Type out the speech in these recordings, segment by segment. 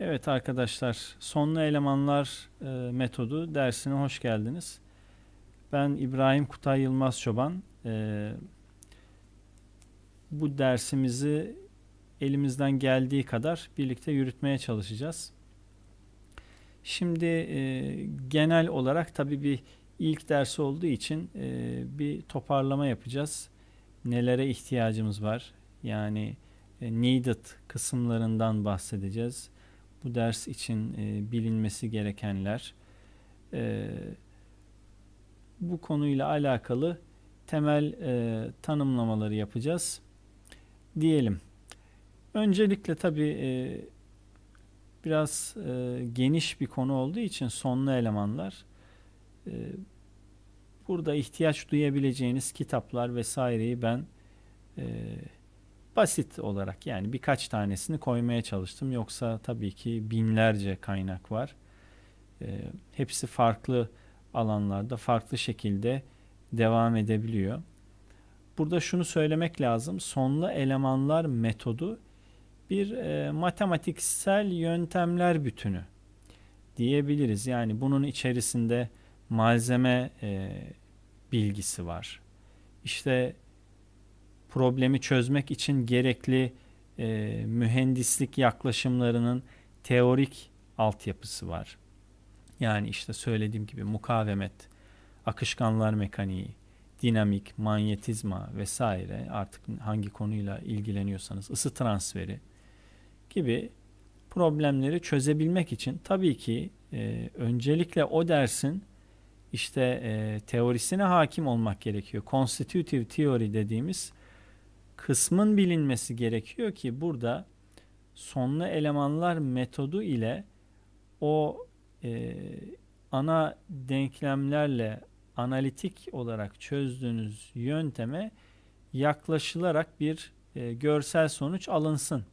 Evet arkadaşlar, sonlu elemanlar e, metodu dersine hoş geldiniz. Ben İbrahim Kutay Yılmaz Çoban. E, bu dersimizi elimizden geldiği kadar birlikte yürütmeye çalışacağız. Şimdi e, genel olarak tabii bir ilk dersi olduğu için e, bir toparlama yapacağız. Nelere ihtiyacımız var? Yani e, needed kısımlarından bahsedeceğiz bu ders için e, bilinmesi gerekenler, e, bu konuyla alakalı temel e, tanımlamaları yapacağız diyelim. Öncelikle tabi e, biraz e, geniş bir konu olduğu için sonlu elemanlar. E, burada ihtiyaç duyabileceğiniz kitaplar vesaireyi ben e, basit olarak yani birkaç tanesini koymaya çalıştım. Yoksa tabii ki binlerce kaynak var. E, hepsi farklı alanlarda farklı şekilde devam edebiliyor. Burada şunu söylemek lazım. Sonlu elemanlar metodu bir e, matematiksel yöntemler bütünü diyebiliriz. Yani bunun içerisinde malzeme e, bilgisi var. İşte problemi çözmek için gerekli e, mühendislik yaklaşımlarının teorik altyapısı var. Yani işte söylediğim gibi mukavemet, akışkanlar mekaniği, dinamik, manyetizma vesaire artık hangi konuyla ilgileniyorsanız ısı transferi gibi problemleri çözebilmek için tabii ki e, öncelikle o dersin işte e, teorisine hakim olmak gerekiyor. Constitutive theory dediğimiz kısmın bilinmesi gerekiyor ki burada sonlu elemanlar metodu ile o e, ana denklemlerle analitik olarak çözdüğünüz yönteme yaklaşılarak bir e, görsel sonuç alınsın.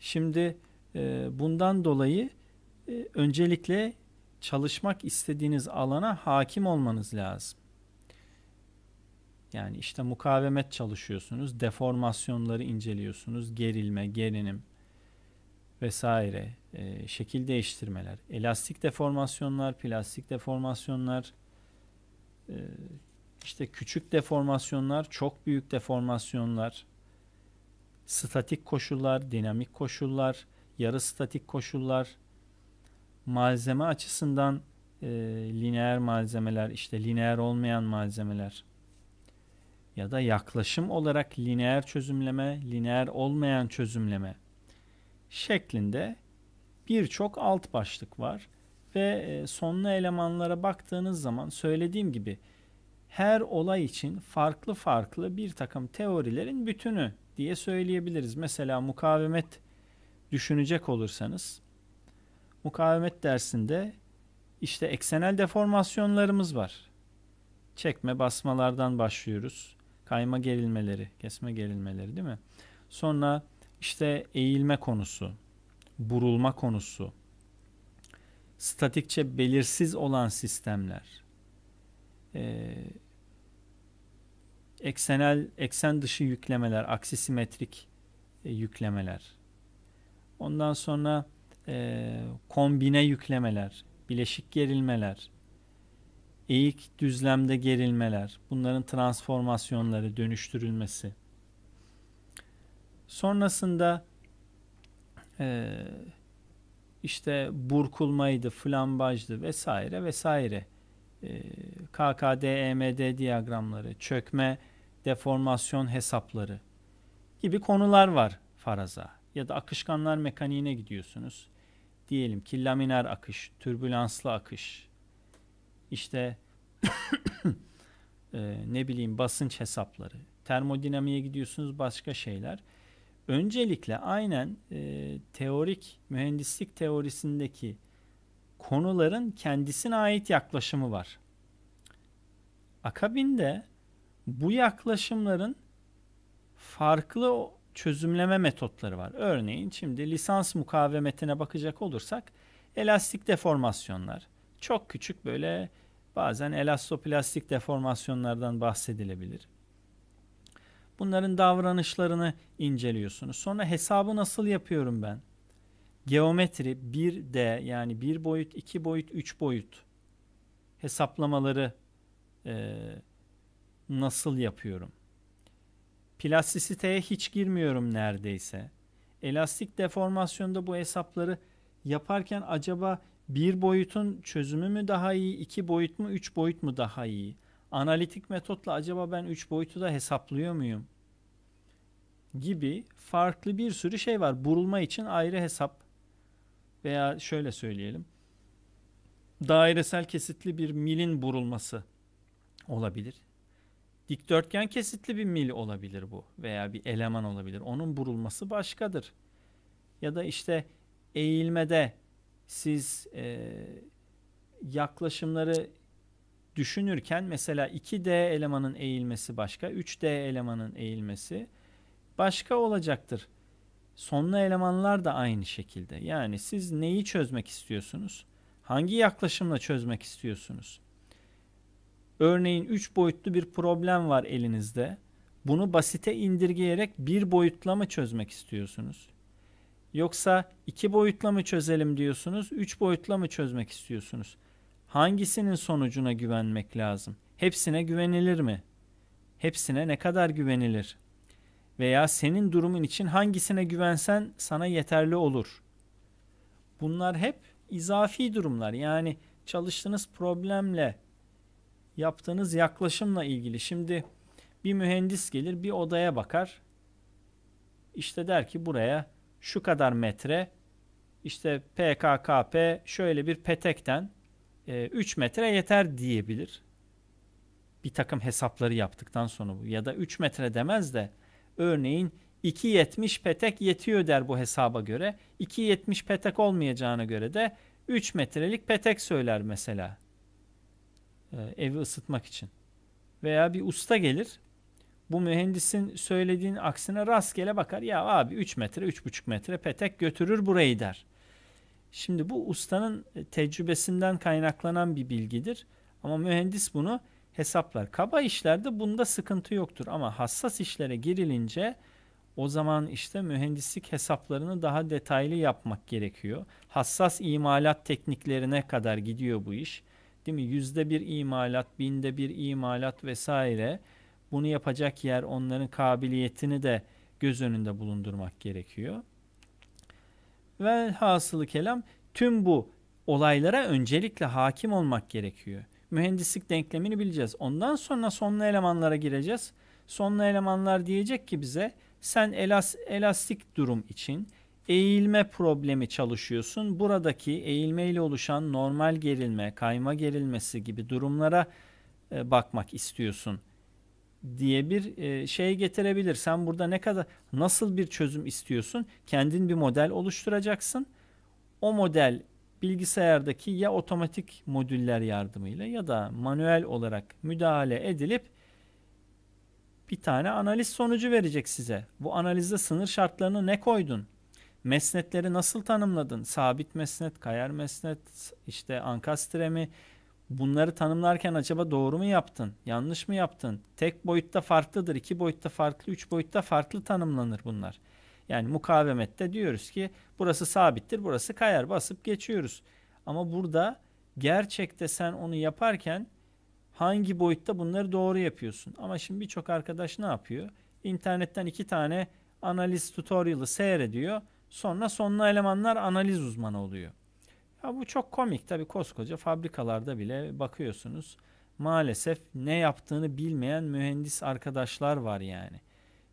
Şimdi e, bundan dolayı e, öncelikle çalışmak istediğiniz alana hakim olmanız lazım. Yani işte mukavemet çalışıyorsunuz, deformasyonları inceliyorsunuz, gerilme, gerinim vesaire, e, şekil değiştirmeler, elastik deformasyonlar, plastik deformasyonlar, e, işte küçük deformasyonlar, çok büyük deformasyonlar, statik koşullar, dinamik koşullar, yarı statik koşullar, malzeme açısından e, lineer malzemeler, işte lineer olmayan malzemeler, ya da yaklaşım olarak lineer çözümleme, lineer olmayan çözümleme şeklinde birçok alt başlık var ve e, sonlu elemanlara baktığınız zaman söylediğim gibi her olay için farklı farklı bir takım teorilerin bütünü diye söyleyebiliriz. Mesela mukavemet düşünecek olursanız mukavemet dersinde işte eksenel deformasyonlarımız var. Çekme basmalardan başlıyoruz. Kayma gerilmeleri, kesme gerilmeleri değil mi? Sonra işte eğilme konusu, burulma konusu, statikçe belirsiz olan sistemler, e, eksenel eksen dışı yüklemeler, aksisimetrik e, yüklemeler. Ondan sonra e, kombine yüklemeler, bileşik gerilmeler, eğik düzlemde gerilmeler, bunların transformasyonları, dönüştürülmesi. Sonrasında e, işte burkulmaydı, flambajdı vesaire vesaire. E, KKD, EMD diyagramları, çökme, deformasyon hesapları gibi konular var faraza. Ya da akışkanlar mekaniğine gidiyorsunuz. Diyelim ki laminer akış, türbülanslı akış, işte e, ne bileyim basınç hesapları, termodinamiğe gidiyorsunuz başka şeyler. Öncelikle aynen e, teorik mühendislik teorisindeki konuların kendisine ait yaklaşımı var. Akabinde bu yaklaşımların farklı çözümleme metotları var. Örneğin şimdi lisans mukavemetine bakacak olursak elastik deformasyonlar. Çok küçük böyle Bazen elastoplastik deformasyonlardan bahsedilebilir. Bunların davranışlarını inceliyorsunuz. Sonra hesabı nasıl yapıyorum ben? Geometri 1D yani 1 boyut, 2 boyut, 3 boyut hesaplamaları e, nasıl yapıyorum? Plastisiteye hiç girmiyorum neredeyse. Elastik deformasyonda bu hesapları yaparken acaba bir boyutun çözümü mü daha iyi, iki boyut mu, üç boyut mu daha iyi? Analitik metotla acaba ben üç boyutu da hesaplıyor muyum? Gibi farklı bir sürü şey var. Burulma için ayrı hesap veya şöyle söyleyelim. Dairesel kesitli bir milin burulması olabilir. Dikdörtgen kesitli bir mil olabilir bu veya bir eleman olabilir. Onun burulması başkadır. Ya da işte eğilmede siz e, yaklaşımları düşünürken mesela 2D elemanın eğilmesi başka, 3D elemanın eğilmesi başka olacaktır. Sonlu elemanlar da aynı şekilde. Yani siz neyi çözmek istiyorsunuz? Hangi yaklaşımla çözmek istiyorsunuz? Örneğin 3 boyutlu bir problem var elinizde. Bunu basite indirgeyerek bir boyutla mı çözmek istiyorsunuz? Yoksa iki boyutla mı çözelim diyorsunuz, üç boyutla mı çözmek istiyorsunuz? Hangisinin sonucuna güvenmek lazım? Hepsine güvenilir mi? Hepsine ne kadar güvenilir? Veya senin durumun için hangisine güvensen sana yeterli olur? Bunlar hep izafi durumlar. Yani çalıştığınız problemle yaptığınız yaklaşımla ilgili. Şimdi bir mühendis gelir bir odaya bakar. İşte der ki buraya şu kadar metre işte PKKP şöyle bir petekten e, 3 metre yeter diyebilir. Bir takım hesapları yaptıktan sonra bu. Ya da 3 metre demez de örneğin 2.70 petek yetiyor der bu hesaba göre. 2.70 petek olmayacağına göre de 3 metrelik petek söyler mesela. E, evi ısıtmak için. Veya bir usta gelir bu mühendisin söylediğin aksine rastgele bakar. Ya abi 3 metre 3,5 metre petek götürür burayı der. Şimdi bu ustanın e, tecrübesinden kaynaklanan bir bilgidir. Ama mühendis bunu hesaplar. Kaba işlerde bunda sıkıntı yoktur ama hassas işlere girilince o zaman işte mühendislik hesaplarını daha detaylı yapmak gerekiyor. Hassas imalat tekniklerine kadar gidiyor bu iş. Değil mi? Yüzde bir imalat, binde bir imalat vesaire bunu yapacak yer onların kabiliyetini de göz önünde bulundurmak gerekiyor. Ve hasılı kelam tüm bu olaylara öncelikle hakim olmak gerekiyor. Mühendislik denklemini bileceğiz. Ondan sonra sonlu elemanlara gireceğiz. Sonlu elemanlar diyecek ki bize sen elastik durum için eğilme problemi çalışıyorsun. Buradaki eğilme ile oluşan normal gerilme, kayma gerilmesi gibi durumlara e, bakmak istiyorsun diye bir e, şey getirebilir. Sen burada ne kadar nasıl bir çözüm istiyorsun? Kendin bir model oluşturacaksın. O model bilgisayardaki ya otomatik modüller yardımıyla ya da manuel olarak müdahale edilip bir tane analiz sonucu verecek size. Bu analizde sınır şartlarını ne koydun? Mesnetleri nasıl tanımladın? Sabit mesnet, kayar mesnet, işte ankastre mi? bunları tanımlarken acaba doğru mu yaptın? Yanlış mı yaptın? Tek boyutta farklıdır, iki boyutta farklı, üç boyutta farklı tanımlanır bunlar. Yani mukavemette diyoruz ki burası sabittir, burası kayar basıp geçiyoruz. Ama burada gerçekte sen onu yaparken hangi boyutta bunları doğru yapıyorsun? Ama şimdi birçok arkadaş ne yapıyor? İnternetten iki tane analiz tutorial'ı seyrediyor. Sonra sonlu elemanlar analiz uzmanı oluyor. Ya bu çok komik tabii koskoca fabrikalarda bile bakıyorsunuz. Maalesef ne yaptığını bilmeyen mühendis arkadaşlar var yani.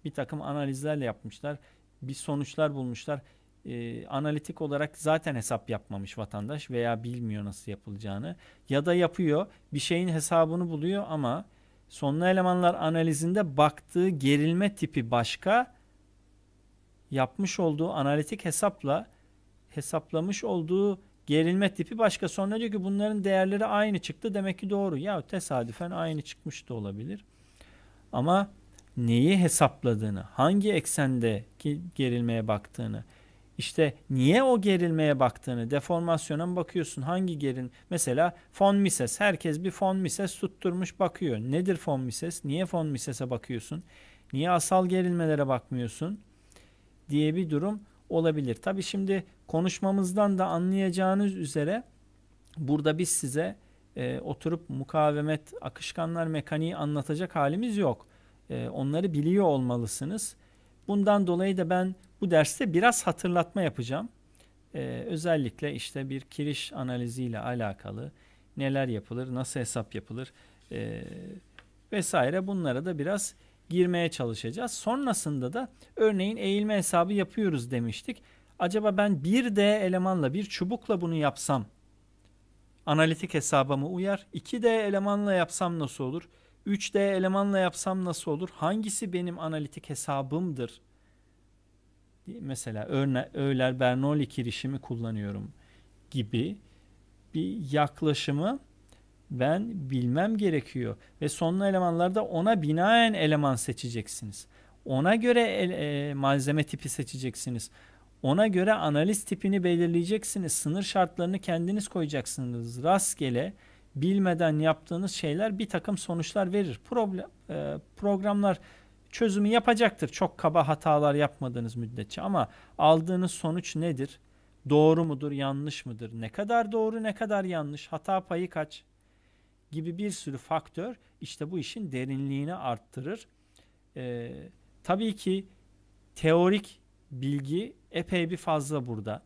Bir takım analizlerle yapmışlar. Bir sonuçlar bulmuşlar. E, analitik olarak zaten hesap yapmamış vatandaş veya bilmiyor nasıl yapılacağını. Ya da yapıyor bir şeyin hesabını buluyor ama sonlu elemanlar analizinde baktığı gerilme tipi başka yapmış olduğu analitik hesapla hesaplamış olduğu Gerilme tipi başka. Sonra diyor ki bunların değerleri aynı çıktı. Demek ki doğru. Ya tesadüfen aynı çıkmış da olabilir. Ama neyi hesapladığını, hangi eksendeki gerilmeye baktığını, işte niye o gerilmeye baktığını, deformasyona mı bakıyorsun, hangi gerin, mesela fon mises, herkes bir fon mises tutturmuş bakıyor. Nedir fon mises, niye fon misese bakıyorsun, niye asal gerilmelere bakmıyorsun diye bir durum olabilir. Tabi şimdi konuşmamızdan da anlayacağınız üzere burada biz size e, oturup mukavemet, akışkanlar mekaniği anlatacak halimiz yok. E, onları biliyor olmalısınız. Bundan dolayı da ben bu derste biraz hatırlatma yapacağım. E, özellikle işte bir kiriş analiziyle alakalı neler yapılır, nasıl hesap yapılır e, vesaire bunlara da biraz girmeye çalışacağız. Sonrasında da örneğin eğilme hesabı yapıyoruz demiştik. Acaba ben bir d elemanla bir çubukla bunu yapsam analitik hesaba mı uyar? 2D elemanla yapsam nasıl olur? 3D elemanla yapsam nasıl olur? Hangisi benim analitik hesabımdır? Mesela örne Euler Bernoulli kirişimi kullanıyorum gibi bir yaklaşımı ben bilmem gerekiyor ve sonlu elemanlarda ona binaen eleman seçeceksiniz. Ona göre el, e, malzeme tipi seçeceksiniz. Ona göre analiz tipini belirleyeceksiniz. Sınır şartlarını kendiniz koyacaksınız. Rastgele bilmeden yaptığınız şeyler bir takım sonuçlar verir. Problem, e, programlar çözümü yapacaktır. Çok kaba hatalar yapmadığınız müddetçe ama aldığınız sonuç nedir? Doğru mudur, yanlış mıdır? Ne kadar doğru, ne kadar yanlış? Hata payı kaç? gibi bir sürü faktör işte bu işin derinliğini arttırır. E, tabii ki teorik bilgi epey bir fazla burada.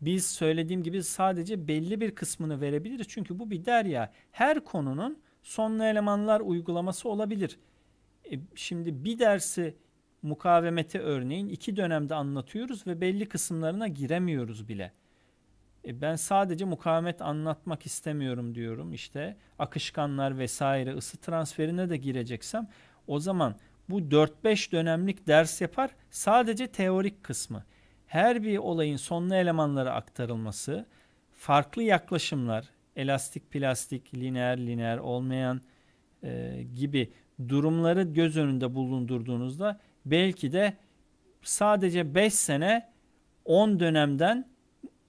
Biz söylediğim gibi sadece belli bir kısmını verebiliriz. Çünkü bu bir derya. Her konunun sonlu elemanlar uygulaması olabilir. E, şimdi bir dersi mukavemeti örneğin iki dönemde anlatıyoruz ve belli kısımlarına giremiyoruz bile. E ben sadece mukavemet anlatmak istemiyorum diyorum işte akışkanlar vesaire ısı transferine de gireceksem o zaman bu 4-5 dönemlik ders yapar sadece teorik kısmı. Her bir olayın sonlu elemanlara aktarılması, farklı yaklaşımlar, elastik, plastik, lineer, lineer olmayan e, gibi durumları göz önünde bulundurduğunuzda belki de sadece 5 sene 10 dönemden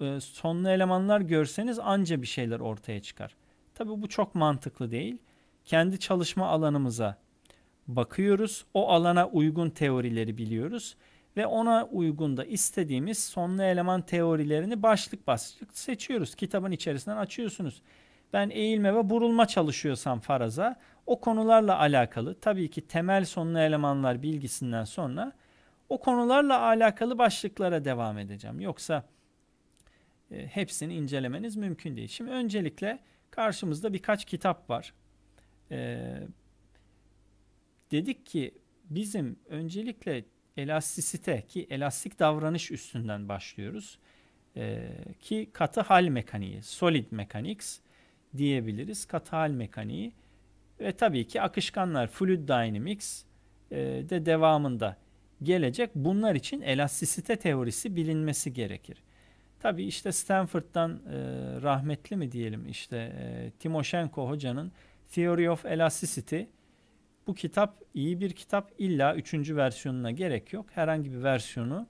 e, sonlu elemanlar görseniz anca bir şeyler ortaya çıkar. Tabii bu çok mantıklı değil. Kendi çalışma alanımıza bakıyoruz. O alana uygun teorileri biliyoruz ve ona uygun da istediğimiz sonlu eleman teorilerini başlık başlık seçiyoruz. Kitabın içerisinden açıyorsunuz. Ben eğilme ve burulma çalışıyorsam faraza o konularla alakalı tabii ki temel sonlu elemanlar bilgisinden sonra o konularla alakalı başlıklara devam edeceğim. Yoksa e, hepsini incelemeniz mümkün değil. Şimdi öncelikle karşımızda birkaç kitap var. E, dedik ki bizim öncelikle elastisite ki elastik davranış üstünden başlıyoruz. E, ki katı hal mekaniği, solid mechanics diyebiliriz. Katı hal mekaniği ve tabii ki akışkanlar, fluid dynamics e, de devamında gelecek. Bunlar için elastisite teorisi bilinmesi gerekir. Tabii işte Stanford'dan e, rahmetli mi diyelim işte e, Timoshenko hocanın Theory of Elasticity bu kitap iyi bir kitap illa üçüncü versiyonuna gerek yok. Herhangi bir versiyonu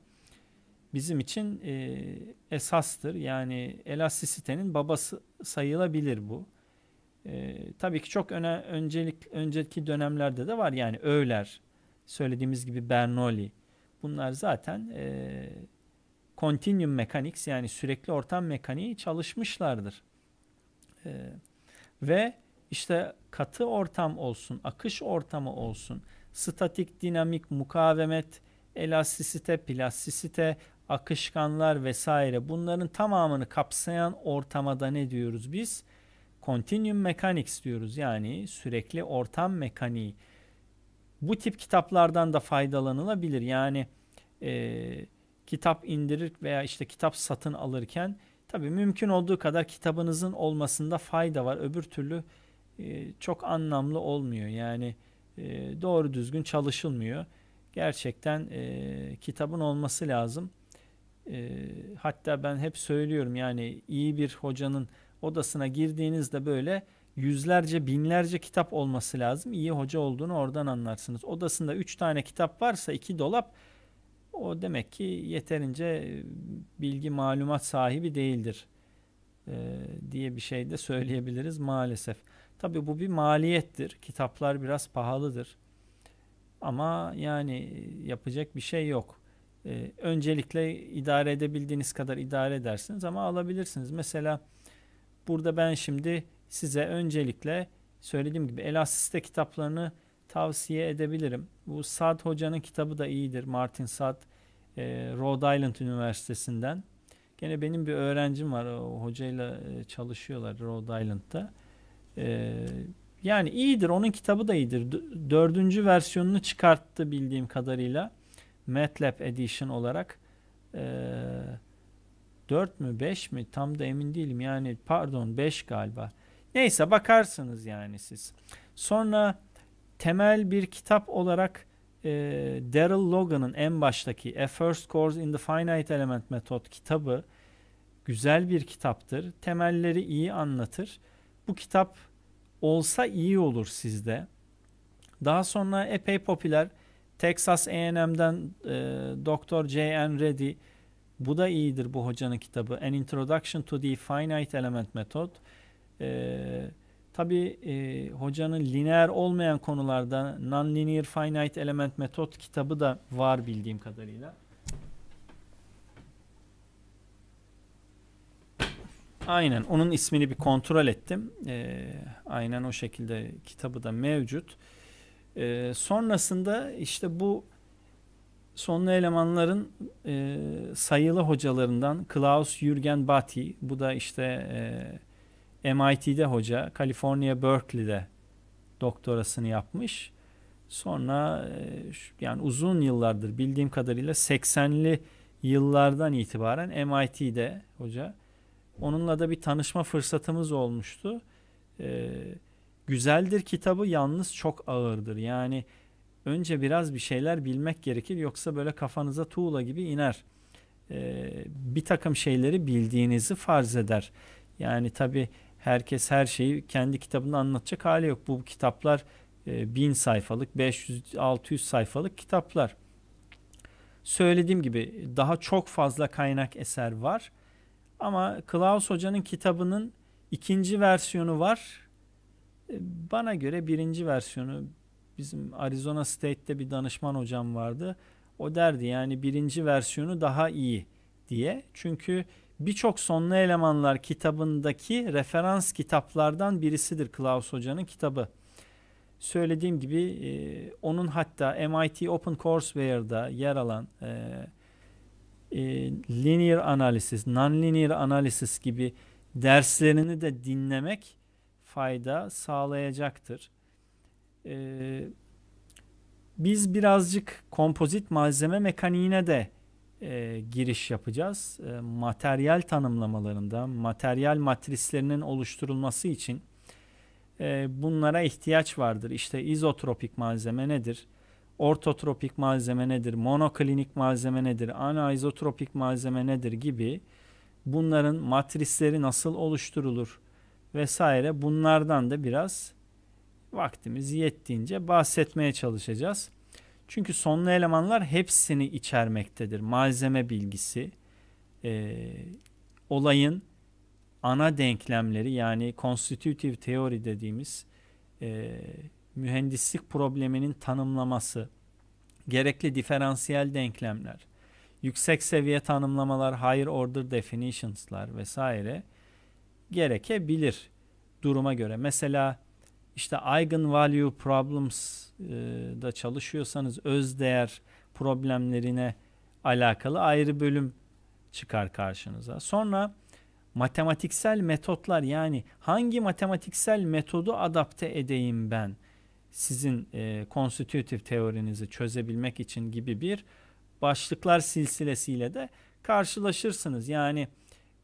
bizim için e, esastır. Yani elastisitenin babası sayılabilir bu. E, tabii ki çok öne, öncelik önceki dönemlerde de var. Yani Öğler, söylediğimiz gibi Bernoulli. Bunlar zaten e, continuum mechanics yani sürekli ortam mekaniği çalışmışlardır. Ee, ve işte katı ortam olsun, akış ortamı olsun, statik, dinamik, mukavemet, elastisite, plastisite, akışkanlar vesaire bunların tamamını kapsayan ortama da ne diyoruz biz? Continuum Mechanics diyoruz yani sürekli ortam mekaniği. Bu tip kitaplardan da faydalanılabilir yani e, kitap indirir veya işte kitap satın alırken tabii mümkün olduğu kadar kitabınızın olmasında fayda var. Öbür türlü e, çok anlamlı olmuyor. Yani e, doğru düzgün çalışılmıyor. Gerçekten e, kitabın olması lazım. E, hatta ben hep söylüyorum yani iyi bir hocanın odasına girdiğinizde böyle yüzlerce binlerce kitap olması lazım. İyi hoca olduğunu oradan anlarsınız. Odasında 3 tane kitap varsa 2 dolap o demek ki yeterince e, bilgi malumat sahibi değildir e, diye bir şey de söyleyebiliriz maalesef. Tabi bu bir maliyettir. Kitaplar biraz pahalıdır. Ama yani e, yapacak bir şey yok. E, öncelikle idare edebildiğiniz kadar idare edersiniz ama alabilirsiniz. Mesela burada ben şimdi size öncelikle söylediğim gibi el Elastis'te kitaplarını tavsiye edebilirim. Bu Sad Hoca'nın kitabı da iyidir. Martin Sad e, Rhode Island Üniversitesi'nden. Gene benim bir öğrencim var. O hocayla e, çalışıyorlar Rhode Island'da. E, yani iyidir. Onun kitabı da iyidir. Dördüncü versiyonunu çıkarttı bildiğim kadarıyla. MATLAB Edition olarak. E, 4 mü 5 mi tam da emin değilim. Yani pardon 5 galiba. Neyse bakarsınız yani siz. Sonra temel bir kitap olarak e, Daryl Logan'ın en baştaki A First Course in the Finite Element Method kitabı güzel bir kitaptır. Temelleri iyi anlatır. Bu kitap olsa iyi olur sizde. Daha sonra epey popüler Texas A&M'den e, Dr. J.N. Reddy bu da iyidir bu hocanın kitabı. An Introduction to the Finite Element Method. E, Tabi e, hocanın lineer olmayan konularda Nonlinear Finite Element Metot kitabı da var bildiğim kadarıyla. Aynen onun ismini bir kontrol ettim. E, aynen o şekilde kitabı da mevcut. E, sonrasında işte bu sonlu elemanların e, sayılı hocalarından Klaus Jürgen Bati bu da işte e, MIT'de hoca, California Berkeley'de doktorasını yapmış. Sonra e, yani uzun yıllardır bildiğim kadarıyla 80'li yıllardan itibaren MIT'de hoca. Onunla da bir tanışma fırsatımız olmuştu. Ee, güzeldir kitabı yalnız çok ağırdır. Yani önce biraz bir şeyler bilmek gerekir yoksa böyle kafanıza tuğla gibi iner. Ee, bir takım şeyleri bildiğinizi farz eder. Yani tabi herkes her şeyi kendi kitabında anlatacak hali yok. Bu kitaplar e, bin sayfalık, 500-600 sayfalık kitaplar. Söylediğim gibi daha çok fazla kaynak eser var. Ama Klaus Hoca'nın kitabının ikinci versiyonu var. E, bana göre birinci versiyonu bizim Arizona State'te bir danışman hocam vardı. O derdi yani birinci versiyonu daha iyi diye. Çünkü birçok sonlu elemanlar kitabındaki referans kitaplardan birisidir Klaus Hoca'nın kitabı. Söylediğim gibi e, onun hatta MIT Open Coursware'da yer alan e, e, linear analisis, nonlinear analisis gibi derslerini de dinlemek fayda sağlayacaktır. E, biz birazcık kompozit malzeme mekaniğine de e, giriş yapacağız. E, materyal tanımlamalarında materyal matrislerinin oluşturulması için e, bunlara ihtiyaç vardır. İşte izotropik malzeme nedir? Ortotropik malzeme nedir? Monoklinik malzeme nedir? Anaizotropik malzeme nedir gibi bunların matrisleri nasıl oluşturulur vesaire bunlardan da biraz vaktimiz yettiğince bahsetmeye çalışacağız. Çünkü sonlu elemanlar hepsini içermektedir. Malzeme bilgisi, e, olayın ana denklemleri yani constitutive teori dediğimiz e, mühendislik probleminin tanımlaması, gerekli diferansiyel denklemler, yüksek seviye tanımlamalar, higher order definitions'lar vesaire gerekebilir duruma göre. Mesela işte Eigen Value Problems e, da çalışıyorsanız öz değer problemlerine alakalı ayrı bölüm çıkar karşınıza. Sonra matematiksel metotlar yani hangi matematiksel metodu adapte edeyim ben sizin e, konstitütif teorinizi çözebilmek için gibi bir başlıklar silsilesiyle de karşılaşırsınız. Yani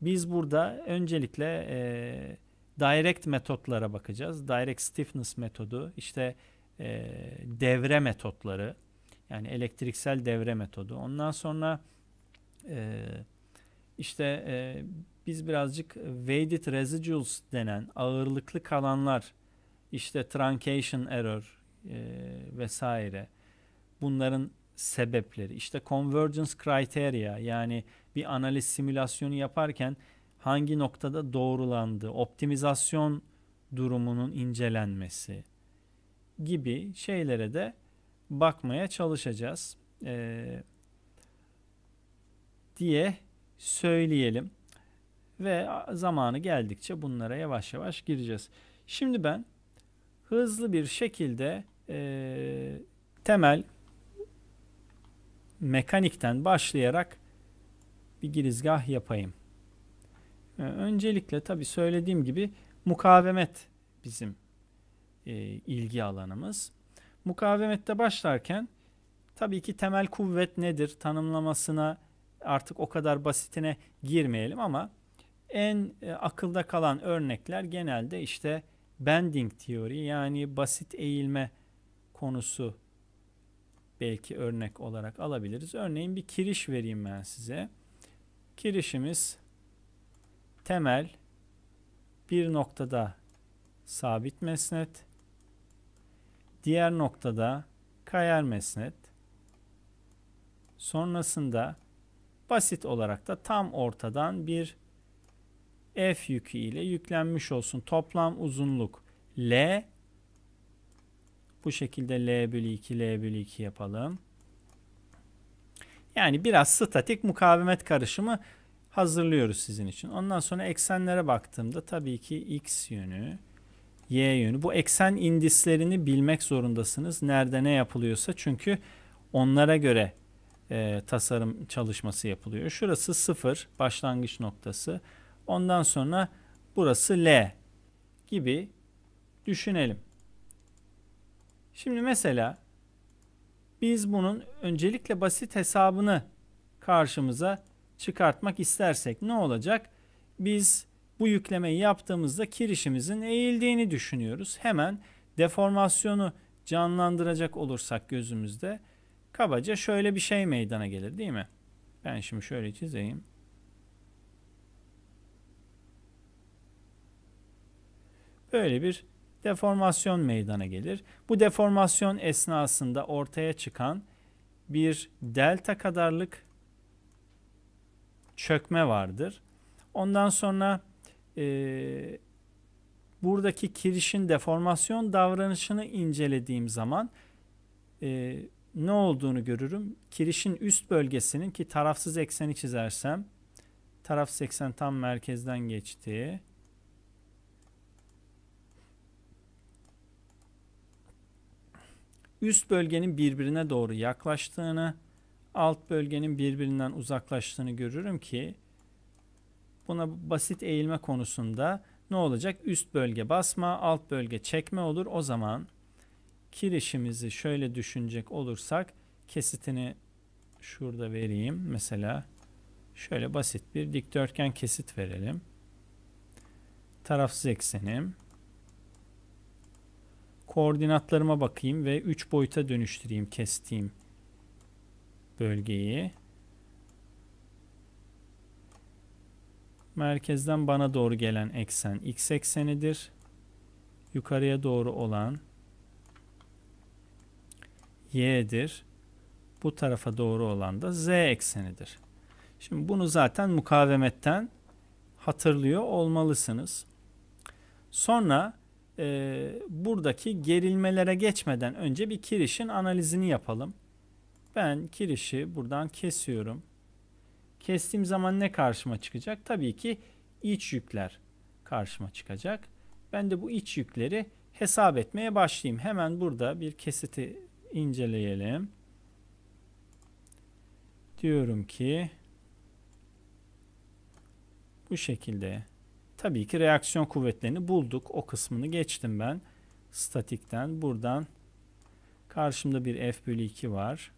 biz burada öncelikle e, direct metotlara bakacağız. Direct stiffness metodu, işte e, devre metotları, yani elektriksel devre metodu. Ondan sonra e, işte e, biz birazcık weighted residuals denen ağırlıklı kalanlar, işte truncation error e, vesaire bunların sebepleri. İşte convergence criteria yani bir analiz simülasyonu yaparken hangi noktada doğrulandı, optimizasyon durumunun incelenmesi gibi şeylere de bakmaya çalışacağız ee, diye söyleyelim ve zamanı geldikçe bunlara yavaş yavaş gireceğiz. Şimdi ben hızlı bir şekilde e, temel mekanikten başlayarak bir girizgah yapayım. Ee, öncelikle tabi söylediğim gibi mukavemet bizim e, ilgi alanımız. Mukavemette başlarken tabii ki temel kuvvet nedir tanımlamasına artık o kadar basitine girmeyelim ama en e, akılda kalan örnekler genelde işte bending teori yani basit eğilme konusu belki örnek olarak alabiliriz. Örneğin bir kiriş vereyim ben size. Kirişimiz temel bir noktada sabit mesnet, diğer noktada kayar mesnet, sonrasında basit olarak da tam ortadan bir F yükü ile yüklenmiş olsun. Toplam uzunluk L. Bu şekilde L bölü 2, L bölü 2 yapalım. Yani biraz statik mukavemet karışımı hazırlıyoruz sizin için. Ondan sonra eksenlere baktığımda tabii ki x yönü, y yönü. Bu eksen indislerini bilmek zorundasınız. Nerede ne yapılıyorsa çünkü onlara göre e, tasarım çalışması yapılıyor. Şurası 0 başlangıç noktası. Ondan sonra burası L gibi düşünelim. Şimdi mesela biz bunun öncelikle basit hesabını karşımıza çıkartmak istersek ne olacak? Biz bu yüklemeyi yaptığımızda kirişimizin eğildiğini düşünüyoruz. Hemen deformasyonu canlandıracak olursak gözümüzde kabaca şöyle bir şey meydana gelir değil mi? Ben şimdi şöyle çizeyim. Böyle bir deformasyon meydana gelir. Bu deformasyon esnasında ortaya çıkan bir delta kadarlık çökme vardır. Ondan sonra e, buradaki kirişin deformasyon davranışını incelediğim zaman e, ne olduğunu görürüm. Kirişin üst bölgesinin ki tarafsız ekseni çizersem tarafsız eksen tam merkezden geçtiği üst bölgenin birbirine doğru yaklaştığını alt bölgenin birbirinden uzaklaştığını görürüm ki buna basit eğilme konusunda ne olacak? Üst bölge basma, alt bölge çekme olur. O zaman kirişimizi şöyle düşünecek olursak kesitini şurada vereyim. Mesela şöyle basit bir dikdörtgen kesit verelim. Tarafsız eksenim. Koordinatlarıma bakayım ve 3 boyuta dönüştüreyim kestiğim bölgeyi merkezden bana doğru gelen eksen x eksenidir. Yukarıya doğru olan y'dir. Bu tarafa doğru olan da z eksenidir. Şimdi bunu zaten mukavemetten hatırlıyor olmalısınız. Sonra e, buradaki gerilmelere geçmeden önce bir kirişin analizini yapalım ben kirişi buradan kesiyorum. Kestiğim zaman ne karşıma çıkacak? Tabii ki iç yükler karşıma çıkacak. Ben de bu iç yükleri hesap etmeye başlayayım. Hemen burada bir kesiti inceleyelim. Diyorum ki bu şekilde tabii ki reaksiyon kuvvetlerini bulduk. O kısmını geçtim ben. Statikten buradan karşımda bir F bölü 2 var.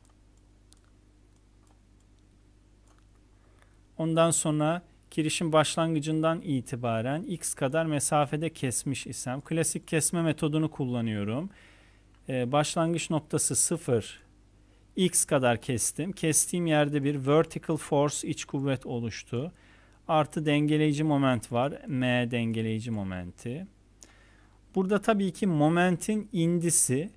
Ondan sonra kirişin başlangıcından itibaren x kadar mesafede kesmiş isem klasik kesme metodunu kullanıyorum. Ee, başlangıç noktası 0 x kadar kestim. Kestiğim yerde bir vertical force iç kuvvet oluştu. Artı dengeleyici moment var. M dengeleyici momenti. Burada tabii ki momentin indisi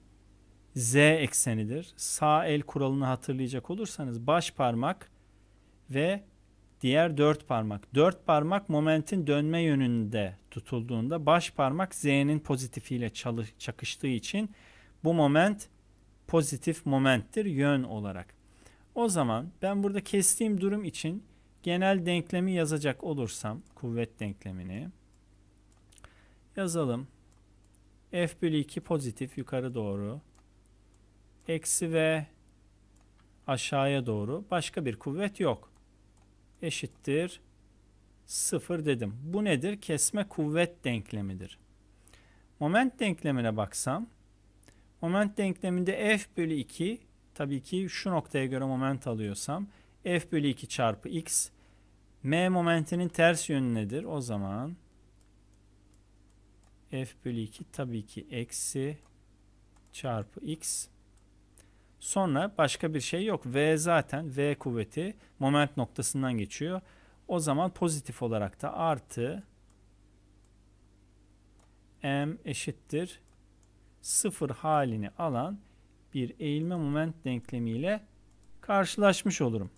z eksenidir. Sağ el kuralını hatırlayacak olursanız baş parmak ve diğer dört parmak. Dört parmak momentin dönme yönünde tutulduğunda baş parmak Z'nin pozitifiyle çakıştığı için bu moment pozitif momenttir yön olarak. O zaman ben burada kestiğim durum için genel denklemi yazacak olursam kuvvet denklemini yazalım. F bölü 2 pozitif yukarı doğru. Eksi ve aşağıya doğru başka bir kuvvet yok eşittir 0 dedim. Bu nedir? Kesme kuvvet denklemidir. Moment denklemine baksam moment denkleminde F bölü 2 tabii ki şu noktaya göre moment alıyorsam F bölü 2 çarpı X M momentinin ters yönü nedir? O zaman F bölü 2 tabii ki eksi çarpı X Sonra başka bir şey yok. V zaten V kuvveti moment noktasından geçiyor. O zaman pozitif olarak da artı M eşittir sıfır halini alan bir eğilme moment denklemiyle karşılaşmış olurum.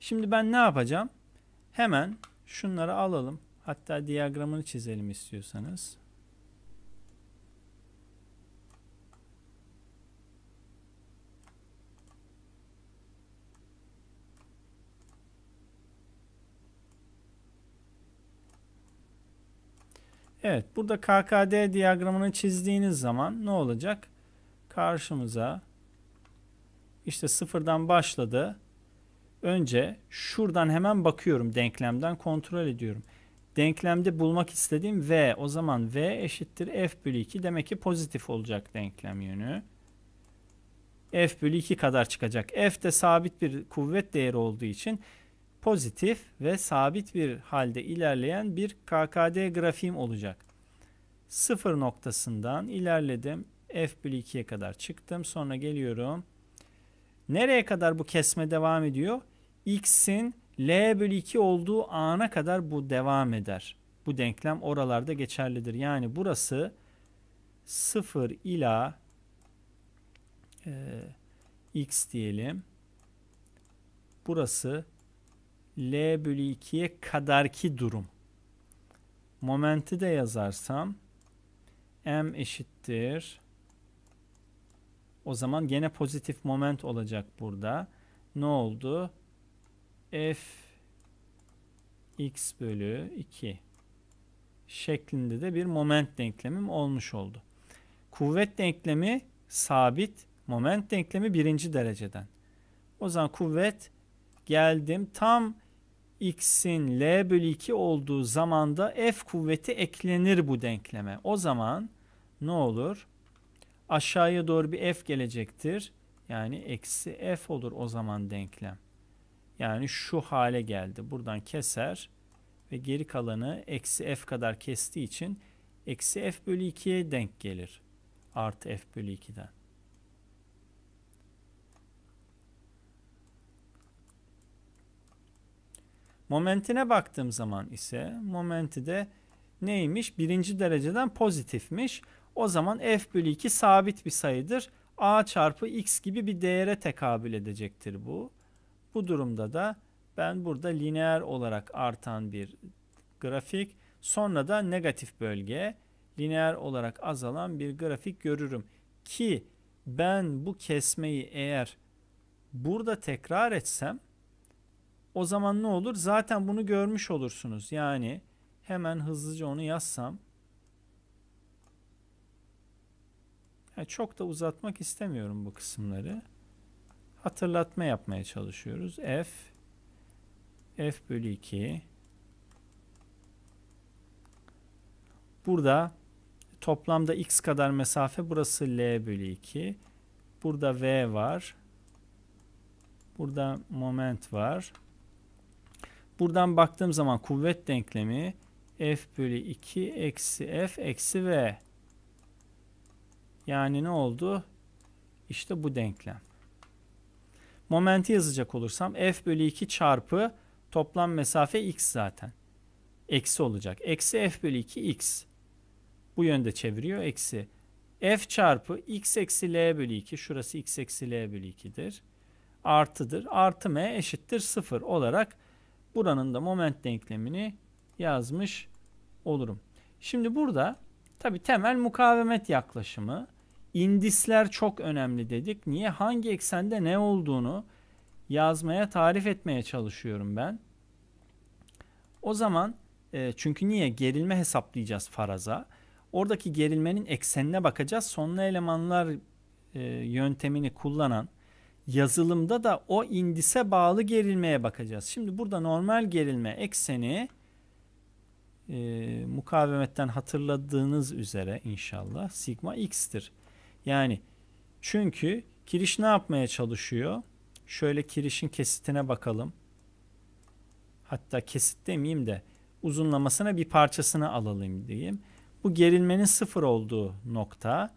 Şimdi ben ne yapacağım? Hemen şunları alalım. Hatta diyagramını çizelim istiyorsanız. Evet burada KKD diyagramını çizdiğiniz zaman ne olacak? Karşımıza işte sıfırdan başladı. Önce şuradan hemen bakıyorum denklemden kontrol ediyorum. Denklemde bulmak istediğim V. O zaman V eşittir F bölü 2. Demek ki pozitif olacak denklem yönü. F bölü 2 kadar çıkacak. F de sabit bir kuvvet değeri olduğu için pozitif ve sabit bir halde ilerleyen bir KKD grafiğim olacak. Sıfır noktasından ilerledim. F bölü 2'ye kadar çıktım. Sonra geliyorum. Nereye kadar bu kesme devam ediyor? X'in L bölü 2 olduğu ana kadar bu devam eder. Bu denklem oralarda geçerlidir. Yani burası 0 ila e, X diyelim. Burası L bölü 2'ye kadarki durum. Momenti de yazarsam M eşittir. O zaman gene pozitif moment olacak burada. Ne oldu? F x bölü 2 şeklinde de bir moment denklemim olmuş oldu. Kuvvet denklemi sabit, moment denklemi birinci dereceden. O zaman kuvvet geldim tam x'in l bölü 2 olduğu zamanda f kuvveti eklenir bu denkleme. O zaman ne olur? Aşağıya doğru bir f gelecektir. Yani eksi f olur o zaman denklem. Yani şu hale geldi. Buradan keser ve geri kalanı eksi f kadar kestiği için eksi f bölü 2'ye denk gelir. Artı f bölü 2'den. Momentine baktığım zaman ise momenti de neymiş? Birinci dereceden pozitifmiş. O zaman f bölü 2 sabit bir sayıdır. a çarpı x gibi bir değere tekabül edecektir bu. Bu durumda da ben burada lineer olarak artan bir grafik sonra da negatif bölge lineer olarak azalan bir grafik görürüm. Ki ben bu kesmeyi eğer burada tekrar etsem o zaman ne olur? Zaten bunu görmüş olursunuz. Yani hemen hızlıca onu yazsam. Yani çok da uzatmak istemiyorum bu kısımları. Hatırlatma yapmaya çalışıyoruz. F F bölü 2 Burada toplamda x kadar mesafe burası L bölü 2. Burada V var. Burada moment var. Buradan baktığım zaman kuvvet denklemi f bölü 2 eksi f eksi v. Yani ne oldu? İşte bu denklem. Momenti yazacak olursam f bölü 2 çarpı toplam mesafe x zaten. Eksi olacak. Eksi f bölü 2 x. Bu yönde çeviriyor. Eksi f çarpı x eksi l bölü 2. Şurası x eksi l bölü 2'dir. Artıdır. Artı m eşittir 0 olarak buranın da moment denklemini yazmış olurum. Şimdi burada tabi temel mukavemet yaklaşımı indisler çok önemli dedik. Niye? Hangi eksende ne olduğunu yazmaya tarif etmeye çalışıyorum ben. O zaman e, çünkü niye? Gerilme hesaplayacağız faraza. Oradaki gerilmenin eksenine bakacağız. Sonlu elemanlar e, yöntemini kullanan yazılımda da o indise bağlı gerilmeye bakacağız. Şimdi burada normal gerilme ekseni e, mukavemetten hatırladığınız üzere inşallah sigma x'tir. Yani çünkü kiriş ne yapmaya çalışıyor? Şöyle kirişin kesitine bakalım. Hatta kesit demeyeyim de uzunlamasına bir parçasını alalım diyeyim. Bu gerilmenin sıfır olduğu nokta.